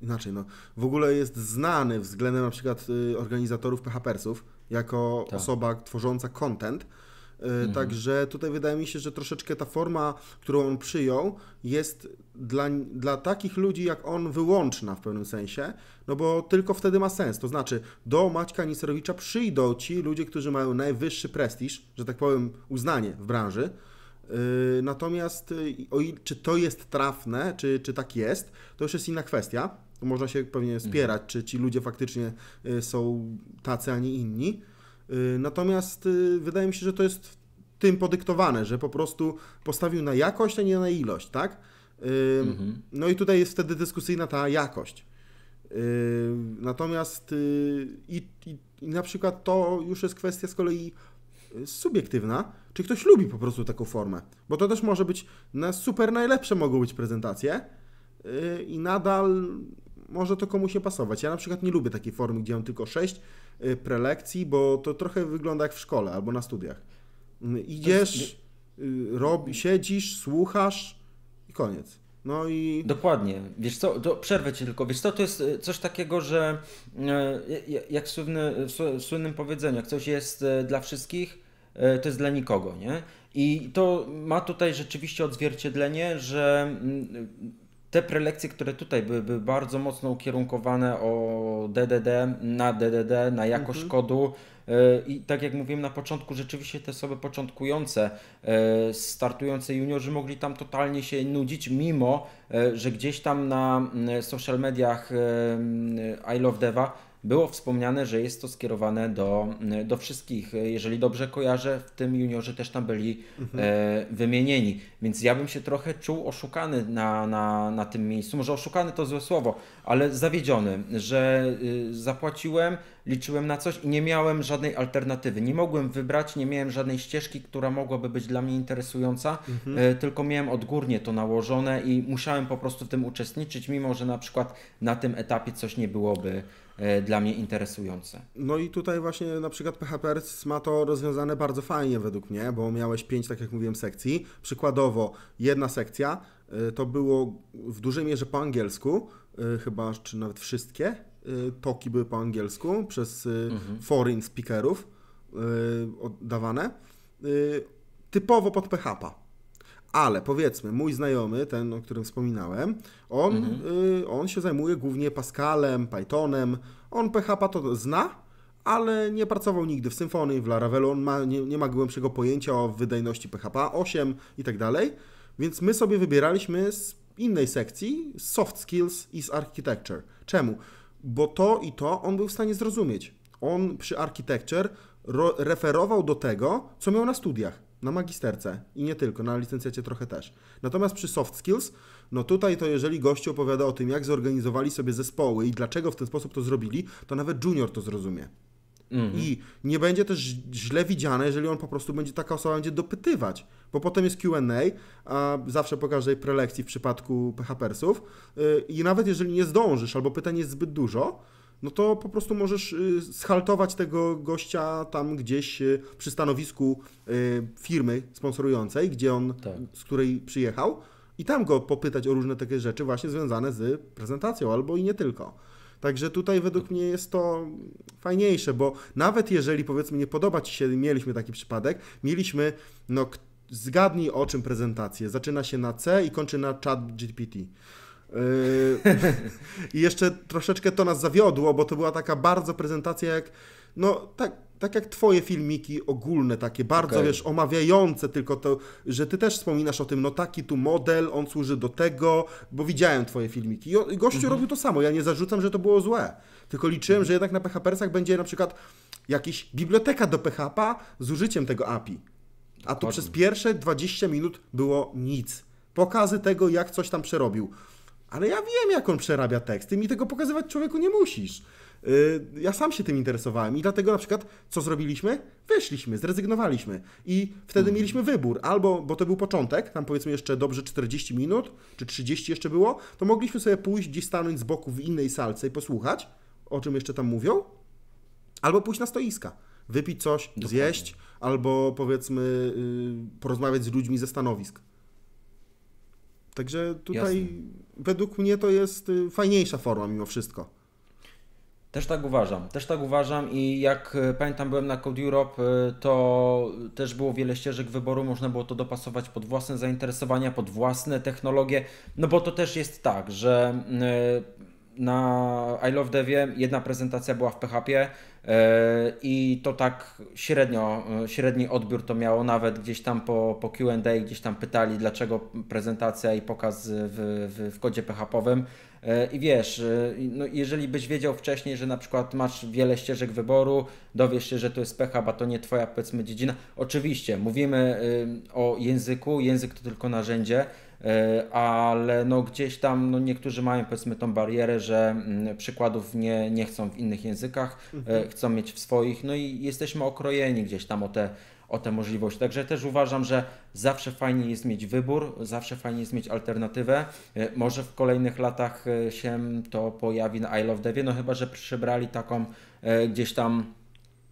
inaczej. No. W ogóle jest znany względem na przykład y, organizatorów PHPersów jako tak. osoba tworząca content Mhm. Także tutaj wydaje mi się, że troszeczkę ta forma, którą on przyjął, jest dla, dla takich ludzi jak on wyłączna w pewnym sensie, no bo tylko wtedy ma sens. To znaczy, do Maćka Nicerowicza przyjdą ci ludzie, którzy mają najwyższy prestiż, że tak powiem, uznanie w branży. Yy, natomiast yy, czy to jest trafne, czy, czy tak jest, to już jest inna kwestia. można się pewnie mhm. spierać, mhm. czy ci ludzie faktycznie yy, są tacy, a nie inni. Y, natomiast y, wydaje mi się, że to jest tym podyktowane, że po prostu postawił na jakość, a nie na ilość, tak? Mhm. No i tutaj jest wtedy dyskusyjna ta jakość. Y, natomiast i, i, i na przykład to już jest kwestia z kolei subiektywna, czy ktoś lubi po prostu taką formę. Bo to też może być, na super najlepsze mogą być prezentacje i nadal może to komuś się pasować. Ja na przykład nie lubię takiej formy, gdzie mam tylko sześć y, prelekcji, bo to trochę wygląda jak w szkole albo na studiach. Mm, idziesz, y, rob, siedzisz, słuchasz i koniec. No i... Dokładnie. Wiesz co, to przerwę ci tylko. Wiesz co, to jest y, coś takiego, że jak w, słynny, w słynnym powiedzeniu, jak coś jest dla wszystkich, to jest dla nikogo, nie? I to ma tutaj rzeczywiście odzwierciedlenie, że mm, te prelekcje, które tutaj były, były bardzo mocno ukierunkowane o DDD, na DDD, na jakość mhm. kodu. Y, I tak jak mówiłem na początku, rzeczywiście te osoby początkujące, y, startujące juniorzy mogli tam totalnie się nudzić, mimo y, że gdzieś tam na social mediach I Love Deva było wspomniane, że jest to skierowane do, do wszystkich. Jeżeli dobrze kojarzę, w tym juniorzy też tam byli mhm. e, wymienieni, więc ja bym się trochę czuł oszukany na, na, na tym miejscu. Może oszukany to złe słowo, ale zawiedziony, że y, zapłaciłem, liczyłem na coś i nie miałem żadnej alternatywy. Nie mogłem wybrać, nie miałem żadnej ścieżki, która mogłaby być dla mnie interesująca, mhm. e, tylko miałem odgórnie to nałożone i musiałem po prostu w tym uczestniczyć, mimo że na przykład na tym etapie coś nie byłoby E, dla mnie interesujące. No i tutaj właśnie na przykład PHP ma to rozwiązane bardzo fajnie według mnie, bo miałeś pięć, tak jak mówiłem, sekcji. Przykładowo jedna sekcja e, to było w dużej mierze po angielsku, e, chyba czy nawet wszystkie toki były po angielsku przez mhm. foreign speakerów oddawane, typowo pod PHP ale powiedzmy, mój znajomy, ten, o którym wspominałem, on, mhm. y, on się zajmuje głównie Pascalem, Pythonem. On PHP to zna, ale nie pracował nigdy w Symfony, w Laravelu. On ma, nie, nie ma głębszego pojęcia o wydajności PHP 8 i tak dalej. Więc my sobie wybieraliśmy z innej sekcji soft skills i z architecture. Czemu? Bo to i to on był w stanie zrozumieć. On przy architecture referował do tego, co miał na studiach na magisterce i nie tylko, na licencjacie trochę też. Natomiast przy soft skills, no tutaj to jeżeli gościu opowiada o tym, jak zorganizowali sobie zespoły i dlaczego w ten sposób to zrobili, to nawet junior to zrozumie. Mhm. I nie będzie też źle widziane, jeżeli on po prostu będzie taka osoba będzie dopytywać, bo potem jest QA, a zawsze po każdej prelekcji w przypadku PHPersów. Y, I nawet jeżeli nie zdążysz albo pytań jest zbyt dużo, no to po prostu możesz y, schaltować tego gościa tam gdzieś y, przy stanowisku y, firmy sponsorującej, gdzie on, tak. z której przyjechał, i tam go popytać o różne takie rzeczy właśnie związane z prezentacją albo i nie tylko. Także tutaj według mnie jest to fajniejsze, bo nawet jeżeli powiedzmy nie podoba Ci się, mieliśmy taki przypadek, mieliśmy, no zgadnij o czym prezentację, zaczyna się na C i kończy na chat GPT Yy, [LAUGHS] I jeszcze troszeczkę to nas zawiodło, bo to była taka bardzo prezentacja jak, no tak, tak jak twoje filmiki ogólne takie, bardzo okay. wiesz, omawiające tylko to, że ty też wspominasz o tym, no taki tu model, on służy do tego, bo widziałem twoje filmiki. I gościu mhm. robił to samo, ja nie zarzucam, że to było złe, tylko liczyłem, mhm. że jednak na PHPersach będzie na przykład jakaś biblioteka do PHP z użyciem tego API. A tu przez pierwsze 20 minut było nic. Pokazy tego, jak coś tam przerobił. Ale ja wiem, jak on przerabia teksty. Mi tego pokazywać człowieku nie musisz. Y, ja sam się tym interesowałem i dlatego na przykład co zrobiliśmy? Wyszliśmy, zrezygnowaliśmy i wtedy mhm. mieliśmy wybór. Albo, bo to był początek, tam powiedzmy jeszcze dobrze 40 minut, czy 30 jeszcze było, to mogliśmy sobie pójść gdzieś stanąć z boku w innej salce i posłuchać, o czym jeszcze tam mówią, albo pójść na stoiska, wypić coś, Dokładnie. zjeść, albo powiedzmy y, porozmawiać z ludźmi ze stanowisk. Także tutaj... Jasne według mnie to jest y, fajniejsza forma mimo wszystko. Też tak uważam, też tak uważam i jak y, pamiętam byłem na Code Europe, y, to też było wiele ścieżek wyboru, można było to dopasować pod własne zainteresowania, pod własne technologie, no bo to też jest tak, że mm, na I Love Devie jedna prezentacja była w PHP, E, I to tak średnio, e, średni odbiór to miało nawet gdzieś tam po, po QA, gdzieś tam pytali, dlaczego prezentacja i pokaz w, w, w kodzie PHP-owym. E, I wiesz, no jeżeli byś wiedział wcześniej, że na przykład masz wiele ścieżek wyboru, dowiesz się, że to jest PHP, to nie twoja powiedzmy dziedzina. Oczywiście, mówimy o języku, język to tylko narzędzie, E, ale no gdzieś tam no niektórzy mają powiedzmy tą barierę, że mm, przykładów nie, nie chcą w innych językach, e, mhm. chcą mieć w swoich, no i jesteśmy okrojeni gdzieś tam o te o tę możliwość. Także też uważam, że zawsze fajnie jest mieć wybór, zawsze fajnie jest mieć alternatywę. E, może w kolejnych latach się to pojawi na I Love Devie, no chyba, że przybrali taką gdzieś tam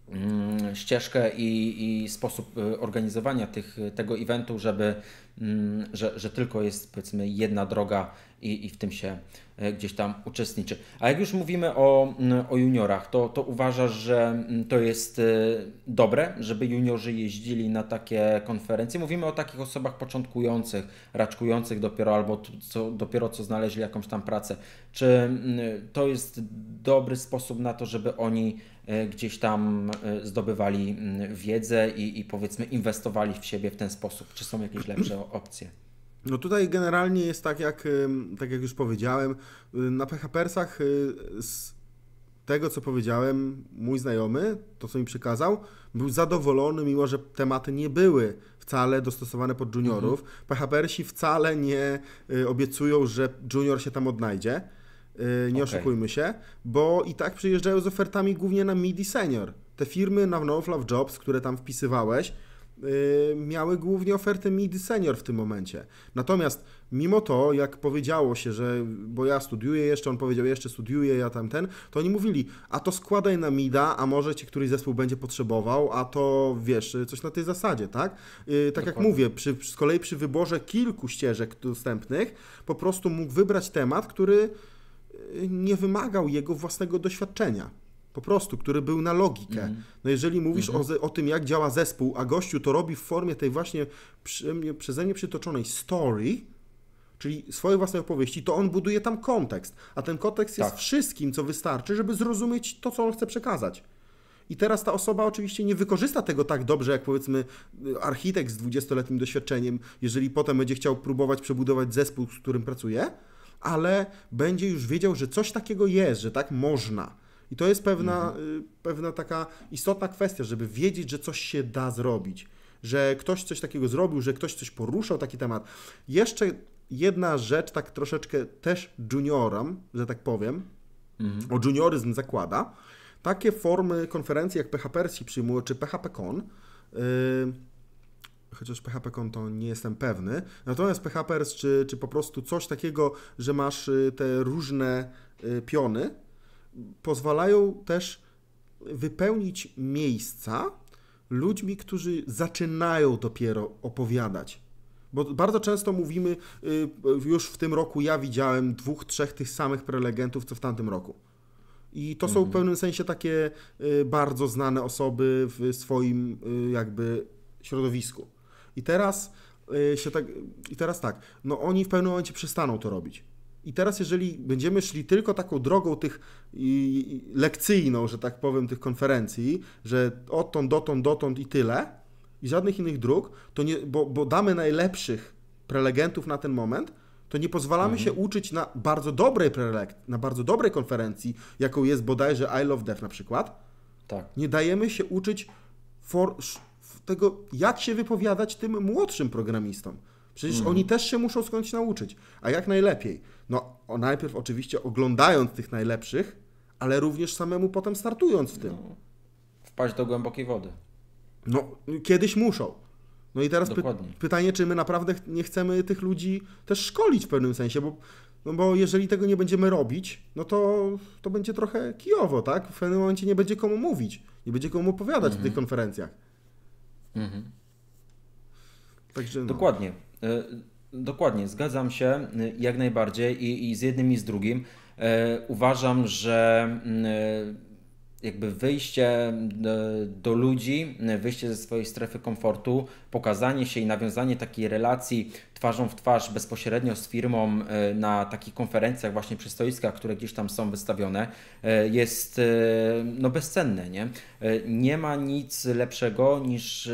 Mm, ścieżkę i, i, sposób y, organizowania tych, tego eventu, żeby, mm, że, że tylko jest powiedzmy jedna droga i, i w tym się e, gdzieś tam uczestniczy. A jak już mówimy o, o juniorach, to, to uważasz, że to jest e, dobre, żeby juniorzy jeździli na takie konferencje? Mówimy o takich osobach początkujących, raczkujących dopiero albo co, dopiero co znaleźli jakąś tam pracę. Czy to jest dobry sposób na to, żeby oni e, gdzieś tam zdobywali wiedzę i, i powiedzmy inwestowali w siebie w ten sposób? Czy są jakieś lepsze opcje? No tutaj generalnie jest tak jak, tak jak już powiedziałem, y, na PHPersach y, z tego co powiedziałem, mój znajomy, to co mi przekazał, był zadowolony, mimo że tematy nie były wcale dostosowane pod juniorów. Mhm. PHPersi wcale nie y, obiecują, że junior się tam odnajdzie. Nie okay. oszukujmy się, bo i tak przyjeżdżają z ofertami głównie na midi senior. Te firmy na No Love Jobs, które tam wpisywałeś, Y, miały głównie oferty mid senior w tym momencie. Natomiast mimo to, jak powiedziało się, że bo ja studiuję jeszcze, on powiedział jeszcze studiuję, ja tam ten, to oni mówili, a to składaj na mida, a może ci któryś zespół będzie potrzebował, a to wiesz, coś na tej zasadzie, tak? Yy, tak Dokładnie. jak mówię, przy, z kolei przy wyborze kilku ścieżek dostępnych po prostu mógł wybrać temat, który y, nie wymagał jego własnego doświadczenia po prostu, który był na logikę. Mm. No jeżeli mówisz mm -hmm. o, o, tym, jak działa zespół, a gościu to robi w formie tej właśnie przy mnie, przeze mnie przytoczonej story, czyli swojej własnej opowieści, to on buduje tam kontekst, a ten kontekst tak. jest wszystkim, co wystarczy, żeby zrozumieć to, co on chce przekazać. I teraz ta osoba oczywiście nie wykorzysta tego tak dobrze, jak powiedzmy y, architekt z 20-letnim doświadczeniem, jeżeli potem będzie chciał próbować przebudować zespół, z którym pracuje, ale będzie już wiedział, że coś takiego jest, że tak można i to jest pewna, mhm. Y, pewna taka istotna kwestia, żeby wiedzieć, że coś się da zrobić, że ktoś coś takiego zrobił, że ktoś coś poruszał taki temat. Jeszcze jedna rzecz, tak troszeczkę też junioram, że tak powiem, mhm. o junioryzm zakłada. Takie formy konferencji jak PHPersi przyjmują, czy PHPCon, yy, chociaż PHPCon to nie jestem pewny, natomiast PHPers, czy, czy po prostu coś takiego, że masz y, te różne y, piony, pozwalają też wypełnić miejsca ludźmi, którzy zaczynają dopiero opowiadać. Bo bardzo często mówimy, y, y, już w tym roku ja widziałem dwóch, trzech tych samych prelegentów, co w tamtym roku. I to mhm. są w mhm. pewnym sensie takie y, bardzo znane osoby w swoim jakby środowisku. I teraz się tak, i teraz tak, no oni w pewnym momencie przestaną to robić. I teraz, jeżeli będziemy szli tylko taką drogą tych lekcyjną, że tak powiem, tych konferencji, że odtąd, dotąd, dotąd i tyle, i żadnych innych dróg, to nie, bo, bo damy najlepszych prelegentów na ten moment, to nie pozwalamy mhm. się uczyć na bardzo dobrej prelekt, na bardzo dobrej konferencji, jaką jest bodajże I Love Death na przykład. Tak. Nie dajemy się uczyć for, tego, jak się wypowiadać tym młodszym programistom. Przecież mm. oni też się muszą skądś nauczyć. A jak najlepiej? No, najpierw oczywiście oglądając tych najlepszych, ale również samemu potem startując w tym. No, wpaść do głębokiej wody. No, kiedyś muszą. No i teraz py pytanie, czy my naprawdę ch nie chcemy tych ludzi też szkolić w pewnym sensie, bo, no bo jeżeli tego nie będziemy robić, no to, to będzie trochę kijowo, tak? W pewnym momencie nie będzie komu mówić, nie będzie komu opowiadać w tych mhm. konferencjach. Mhm. Także, no. Dokładnie. E, dokładnie, zgadzam się e, jak najbardziej i, i z jednym i z drugim. E, uważam, że mm, jakby wyjście do ludzi, wyjście ze swojej strefy komfortu, pokazanie się i nawiązanie takiej relacji twarzą w twarz bezpośrednio z firmą na takich konferencjach, właśnie przy stoiskach, które gdzieś tam są wystawione, jest no, bezcenne. Nie? nie ma nic lepszego niż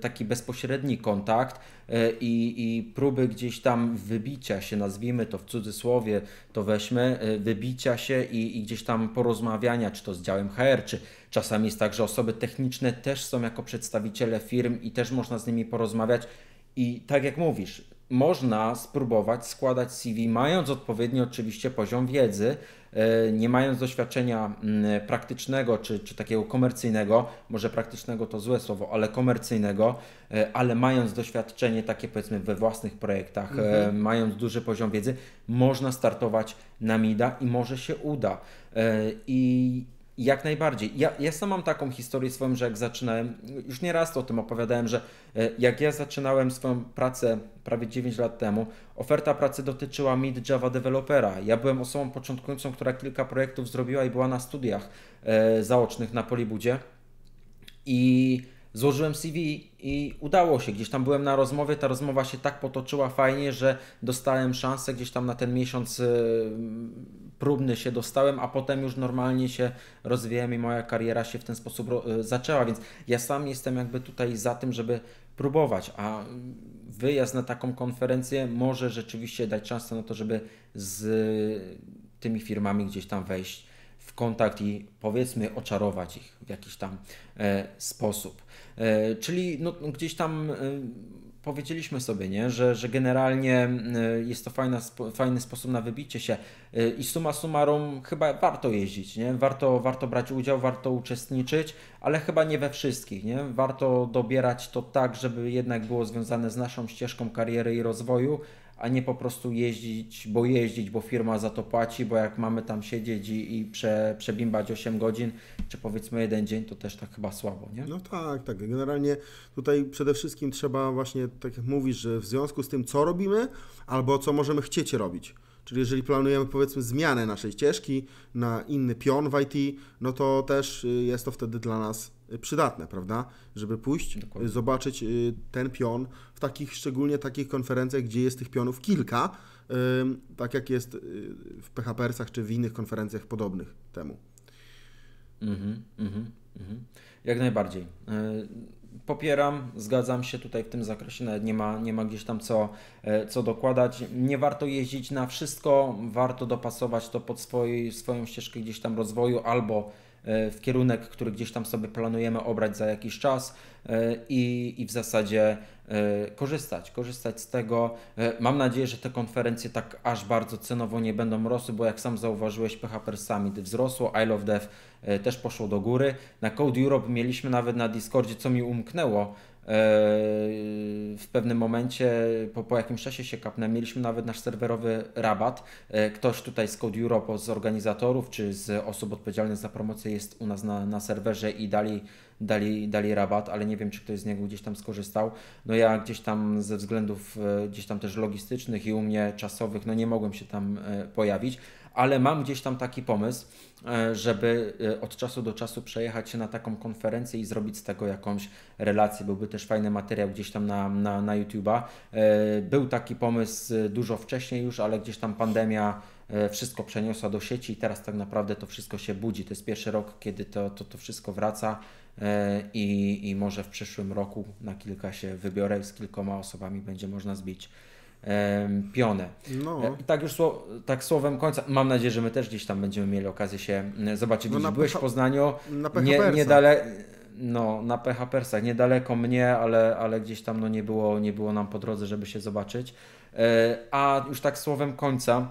taki bezpośredni kontakt E, i, i próby gdzieś tam wybicia się, nazwijmy to w cudzysłowie, to weźmy, e, wybicia się i, i gdzieś tam porozmawiania, czy to z działem HR, czy czasami jest tak, że osoby techniczne też są jako przedstawiciele firm i też można z nimi porozmawiać. I tak jak mówisz, można spróbować składać CV, mając odpowiedni oczywiście poziom wiedzy, E, nie mając doświadczenia mm, praktycznego czy, czy takiego komercyjnego, może praktycznego to złe słowo, ale komercyjnego, e, ale mając doświadczenie takie powiedzmy we własnych projektach, e, mhm. mając duży poziom wiedzy, można startować na MIDA i może się uda. I jak najbardziej. Ja, ja sam mam taką historię swoją, że jak zaczynałem, już nieraz o tym opowiadałem, że e, jak ja zaczynałem swoją pracę prawie 9 lat temu, oferta pracy dotyczyła mid Java Developera. Ja byłem osobą początkującą, która kilka projektów zrobiła i była na studiach e, zaocznych na Polibudzie. I złożyłem CV i udało się. Gdzieś tam byłem na rozmowie, ta rozmowa się tak potoczyła fajnie, że dostałem szansę gdzieś tam na ten miesiąc e, próbny się dostałem, a potem już normalnie się rozwijałem i moja kariera się w ten sposób y, zaczęła, więc ja sam jestem jakby tutaj za tym, żeby próbować, a wyjazd na taką konferencję może rzeczywiście dać szansę na to, żeby z tymi firmami gdzieś tam wejść w kontakt i powiedzmy oczarować ich w jakiś tam e, sposób. E, czyli no, gdzieś tam e, powiedzieliśmy sobie, nie? Że, że generalnie mm, y, jest to fajna, fajny sposób na wybicie się y, i suma summarum chyba warto jeździć, nie? Warto, warto brać udział, warto uczestniczyć, ale chyba nie we wszystkich, nie? Warto dobierać to tak, żeby jednak było związane z naszą ścieżką kariery i rozwoju, a nie po prostu jeździć, bo jeździć, bo firma za to płaci, bo jak mamy tam siedzieć i, i prze, przebimbać 8 godzin, czy powiedzmy jeden dzień, to też tak chyba słabo, nie? No tak, tak. Generalnie tutaj przede wszystkim trzeba właśnie, tak jak mówisz, że w związku z tym, co robimy, albo co możemy chcieć robić. Czyli jeżeli planujemy powiedzmy zmianę naszej ścieżki na inny pion w IT, no to też y, jest to wtedy dla nas y, przydatne, prawda? Żeby pójść, y, Dokładnie. zobaczyć ten pion w takich, szczególnie takich konferencjach, gdzie jest tych pionów kilka, tak jak jest w PHPersach czy w innych konferencjach podobnych temu. Mhm, mhm, mhm. Jak najbardziej. E, popieram, zgadzam się tutaj w tym zakresie, nawet nie ma, nie ma gdzieś tam co, e, co dokładać. Nie warto jeździć na wszystko, warto dopasować to pod swoj, swoją ścieżkę gdzieś tam rozwoju albo e, w kierunek, który gdzieś tam sobie planujemy obrać za jakiś czas e, i, i w zasadzie E, korzystać, korzystać z tego. E, mam nadzieję, że te konferencje tak aż bardzo cenowo nie będą rosły, bo jak sam zauważyłeś, PHP Summit wzrosło, I Love Dev e, też poszło do góry. Na Code Europe mieliśmy nawet na Discordzie, co mi umknęło, E, w pewnym momencie, po, po jakimś czasie się kapnę, mieliśmy nawet nasz serwerowy rabat. E, ktoś tutaj z Code Europe, z organizatorów czy z osób odpowiedzialnych za promocję jest u nas na, na serwerze i dali, dali, dali rabat, ale nie wiem, czy ktoś z niego gdzieś tam skorzystał. No ja gdzieś tam ze względów e, gdzieś tam też logistycznych i u mnie czasowych, no nie mogłem się tam pojawić, ale mam gdzieś tam taki pomysł, e, żeby e, od czasu do czasu przejechać się na taką konferencję i zrobić z tego jakąś relację. Byłby też fajny materiał gdzieś tam na, na, na YouTube'a. E, był taki pomysł dużo wcześniej już, ale gdzieś tam pandemia wszystko przeniosła do sieci i teraz tak naprawdę to wszystko się budzi. To jest pierwszy rok, kiedy to, to, to wszystko wraca i, i może w przyszłym roku na kilka się wybiorę z kilkoma osobami będzie można zbić pionę. No. I e, tak już tak słowem końca, mam nadzieję, że my też gdzieś tam będziemy mieli okazję się zobaczyć. No Byłeś w Poznaniu, na nie, niedaleko, no, na Persach niedaleko mnie, ale, ale gdzieś tam no, nie, było, nie było nam po drodze, żeby się zobaczyć. E, a już tak słowem końca,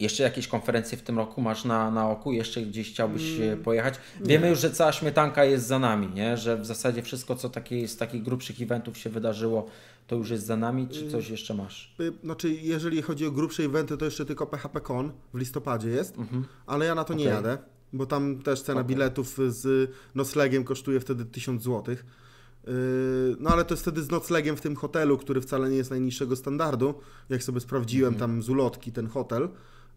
jeszcze jakieś konferencje w tym roku masz na, na oku? Jeszcze gdzieś chciałbyś mm, pojechać? Wiemy nie. już, że cała śmietanka jest za nami, nie? Że w zasadzie wszystko, co takie, z takich grubszych eventów się wydarzyło, to już jest za nami, czy mm. coś jeszcze masz? Y, znaczy, jeżeli chodzi o grubsze eventy, to jeszcze tylko PHP.con w listopadzie jest, mhm. ale ja na to okay. nie jadę, bo tam też cena okay. biletów z noclegiem kosztuje wtedy 1000 złotych. Y, no ale to jest wtedy z noclegiem w tym hotelu, który wcale nie jest najniższego standardu. Jak sobie sprawdziłem mhm. tam z ulotki ten hotel,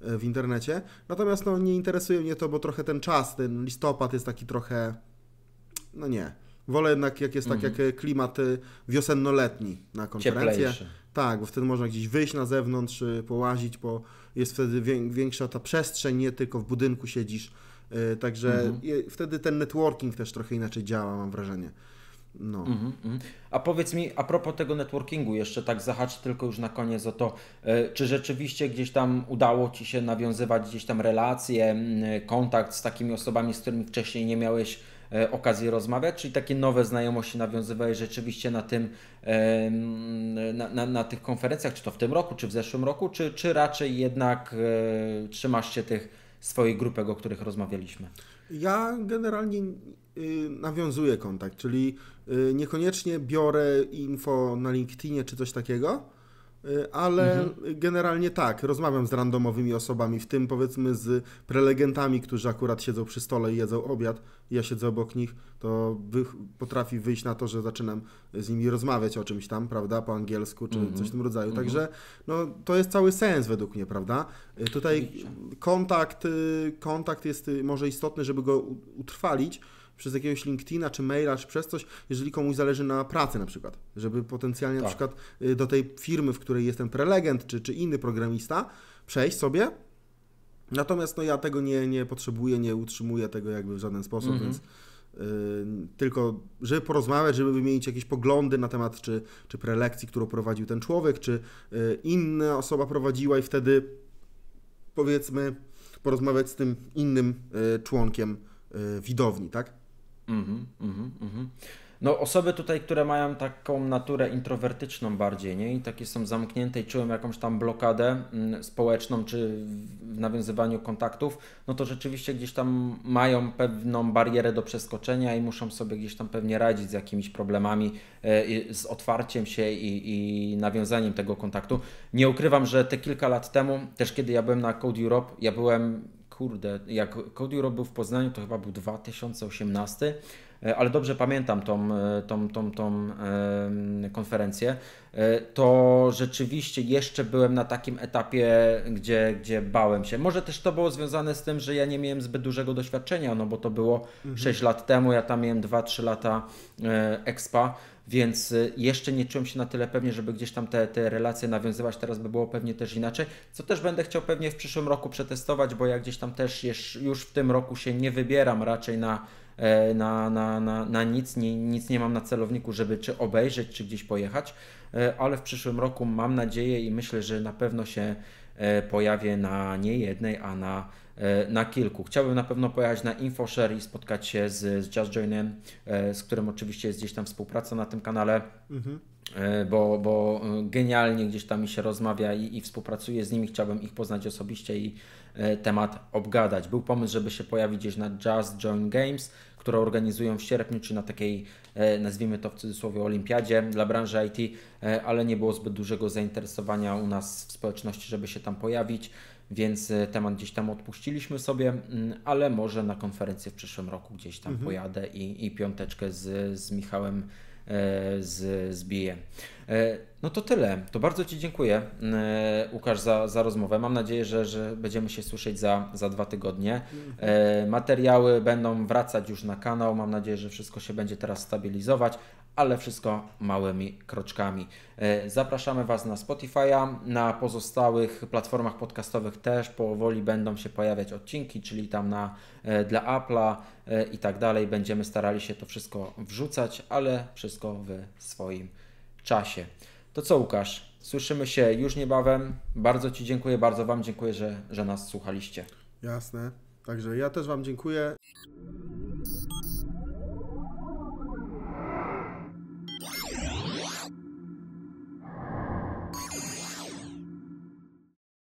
E, w internecie. Natomiast no, nie interesuje mnie to, bo trochę ten czas, ten listopad jest taki trochę. No nie. Wolę jednak, jak jest mm. tak mhm. jak e, klimat e, wiosenno-letni na konferencję. Cieplejszy. Tak, bo wtedy można gdzieś wyjść na zewnątrz, połazić, bo jest wtedy większa ta przestrzeń, nie tylko w budynku siedzisz. Także mhm. wtedy ten networking też trochę inaczej działa, mam wrażenie. No. Mm -hmm. A powiedz mi, a propos tego networkingu, jeszcze tak zachacz tylko już na koniec o to, e, czy rzeczywiście gdzieś tam udało Ci się nawiązywać gdzieś tam relacje, kontakt z takimi osobami, z którymi wcześniej nie miałeś e, okazji rozmawiać, czyli takie nowe znajomości nawiązywałeś rzeczywiście na tym, e, na, na, na, tych konferencjach, czy to w tym roku, czy w zeszłym roku, czy, czy raczej jednak trzymasz się tych swoich grupek, o których rozmawialiśmy? Ja generalnie y, nawiązuję kontakt, czyli y, niekoniecznie biorę info na LinkedInie czy coś takiego, Y, ale mhm. generalnie tak, rozmawiam z randomowymi osobami, w tym powiedzmy z prelegentami, którzy akurat siedzą przy stole i jedzą obiad, ja siedzę obok nich, to wy, potrafi wyjść na to, że zaczynam z nimi rozmawiać o czymś tam, prawda, po angielsku czy mhm. coś w mhm. tym rodzaju. Mhm. Także no, to jest cały sens według mnie, prawda? Y, tutaj kontakt, y, kontakt jest może istotny, żeby go utrwalić, przez jakiegoś LinkedIna czy maila, czy przez coś, jeżeli komuś zależy na pracy na przykład, żeby potencjalnie tak. na przykład y, do tej firmy, w której jestem prelegent czy, czy inny programista, przejść sobie. Natomiast no, ja tego nie, nie potrzebuję, nie utrzymuję tego jakby w żaden sposób, mhm. więc y, tylko żeby porozmawiać, żeby wymienić jakieś poglądy na temat czy, czy prelekcji, którą prowadził ten człowiek, czy y, inna osoba prowadziła i wtedy powiedzmy porozmawiać z tym innym członkiem widowni, tak? Mhm, mhm, mhm. No osoby tutaj, które mają taką naturę introwertyczną bardziej, nie? I takie są zamknięte i czują jakąś tam blokadę mm, społeczną czy w nawiązywaniu kontaktów, no to rzeczywiście gdzieś tam mają pewną barierę do przeskoczenia i muszą sobie gdzieś tam pewnie radzić z jakimiś problemami, e, z otwarciem się i, i nawiązaniem tego kontaktu. Nie ukrywam, że te kilka lat temu, też kiedy ja byłem na Code Europe, ja byłem kurde, jak Code Europe był w Poznaniu, to chyba był 2018, e, ale dobrze pamiętam tą, e, tą, tą, tą konferencję, e, to rzeczywiście jeszcze byłem na takim etapie, gdzie, gdzie bałem się. Może też to było związane z tym, że ja nie miałem zbyt dużego doświadczenia, no bo to było mhm. 6 lat temu, ja tam miałem 2-3 lata expa więc y, jeszcze nie czułem się na tyle pewnie, żeby gdzieś tam te, te relacje nawiązywać. Teraz by było pewnie też inaczej, co też będę chciał pewnie w przyszłym roku przetestować, bo ja gdzieś tam też już w tym roku się nie wybieram raczej na, e, na, na, na, na nic, nie, nic nie mam na celowniku, żeby czy obejrzeć, czy gdzieś pojechać, e, ale w przyszłym roku mam nadzieję i myślę, że na pewno się e, pojawię na nie jednej, a na E, na kilku. Chciałbym na pewno pojechać na InfoShare i spotkać się z, z Just Joinem, e, z którym oczywiście jest gdzieś tam współpraca na tym kanale. Mhm. E, bo, bo genialnie gdzieś tam mi się rozmawia i, i współpracuje z nimi, chciałbym ich poznać osobiście i temat obgadać. Był pomysł, żeby się pojawić gdzieś na Just Join Games, które organizują w sierpniu, czy na takiej, nazwijmy to w cudzysłowie, olimpiadzie dla branży IT, ale nie było zbyt dużego zainteresowania u nas w społeczności, żeby się tam pojawić więc e, temat gdzieś tam odpuściliśmy sobie, mm, ale może na konferencję w przyszłym roku gdzieś tam mhm. pojadę i, i piąteczkę z, z Michałem e, z, zbiję. E. E, no to tyle. To bardzo Ci dziękuję, e, Łukasz, za, za rozmowę. Mam nadzieję, że, że będziemy się słyszeć za, za dwa tygodnie. E, materiały będą wracać już na kanał. Mam nadzieję, że wszystko się będzie teraz stabilizować, ale wszystko małymi kroczkami. Zapraszamy Was na Spotify'a. Na pozostałych platformach podcastowych też powoli będą się pojawiać odcinki, czyli tam na, dla Apple'a i tak dalej. Będziemy starali się to wszystko wrzucać, ale wszystko w swoim czasie. To co, Łukasz? Słyszymy się już niebawem. Bardzo Ci dziękuję, bardzo Wam dziękuję, że, że nas słuchaliście. Jasne. Także ja też Wam dziękuję.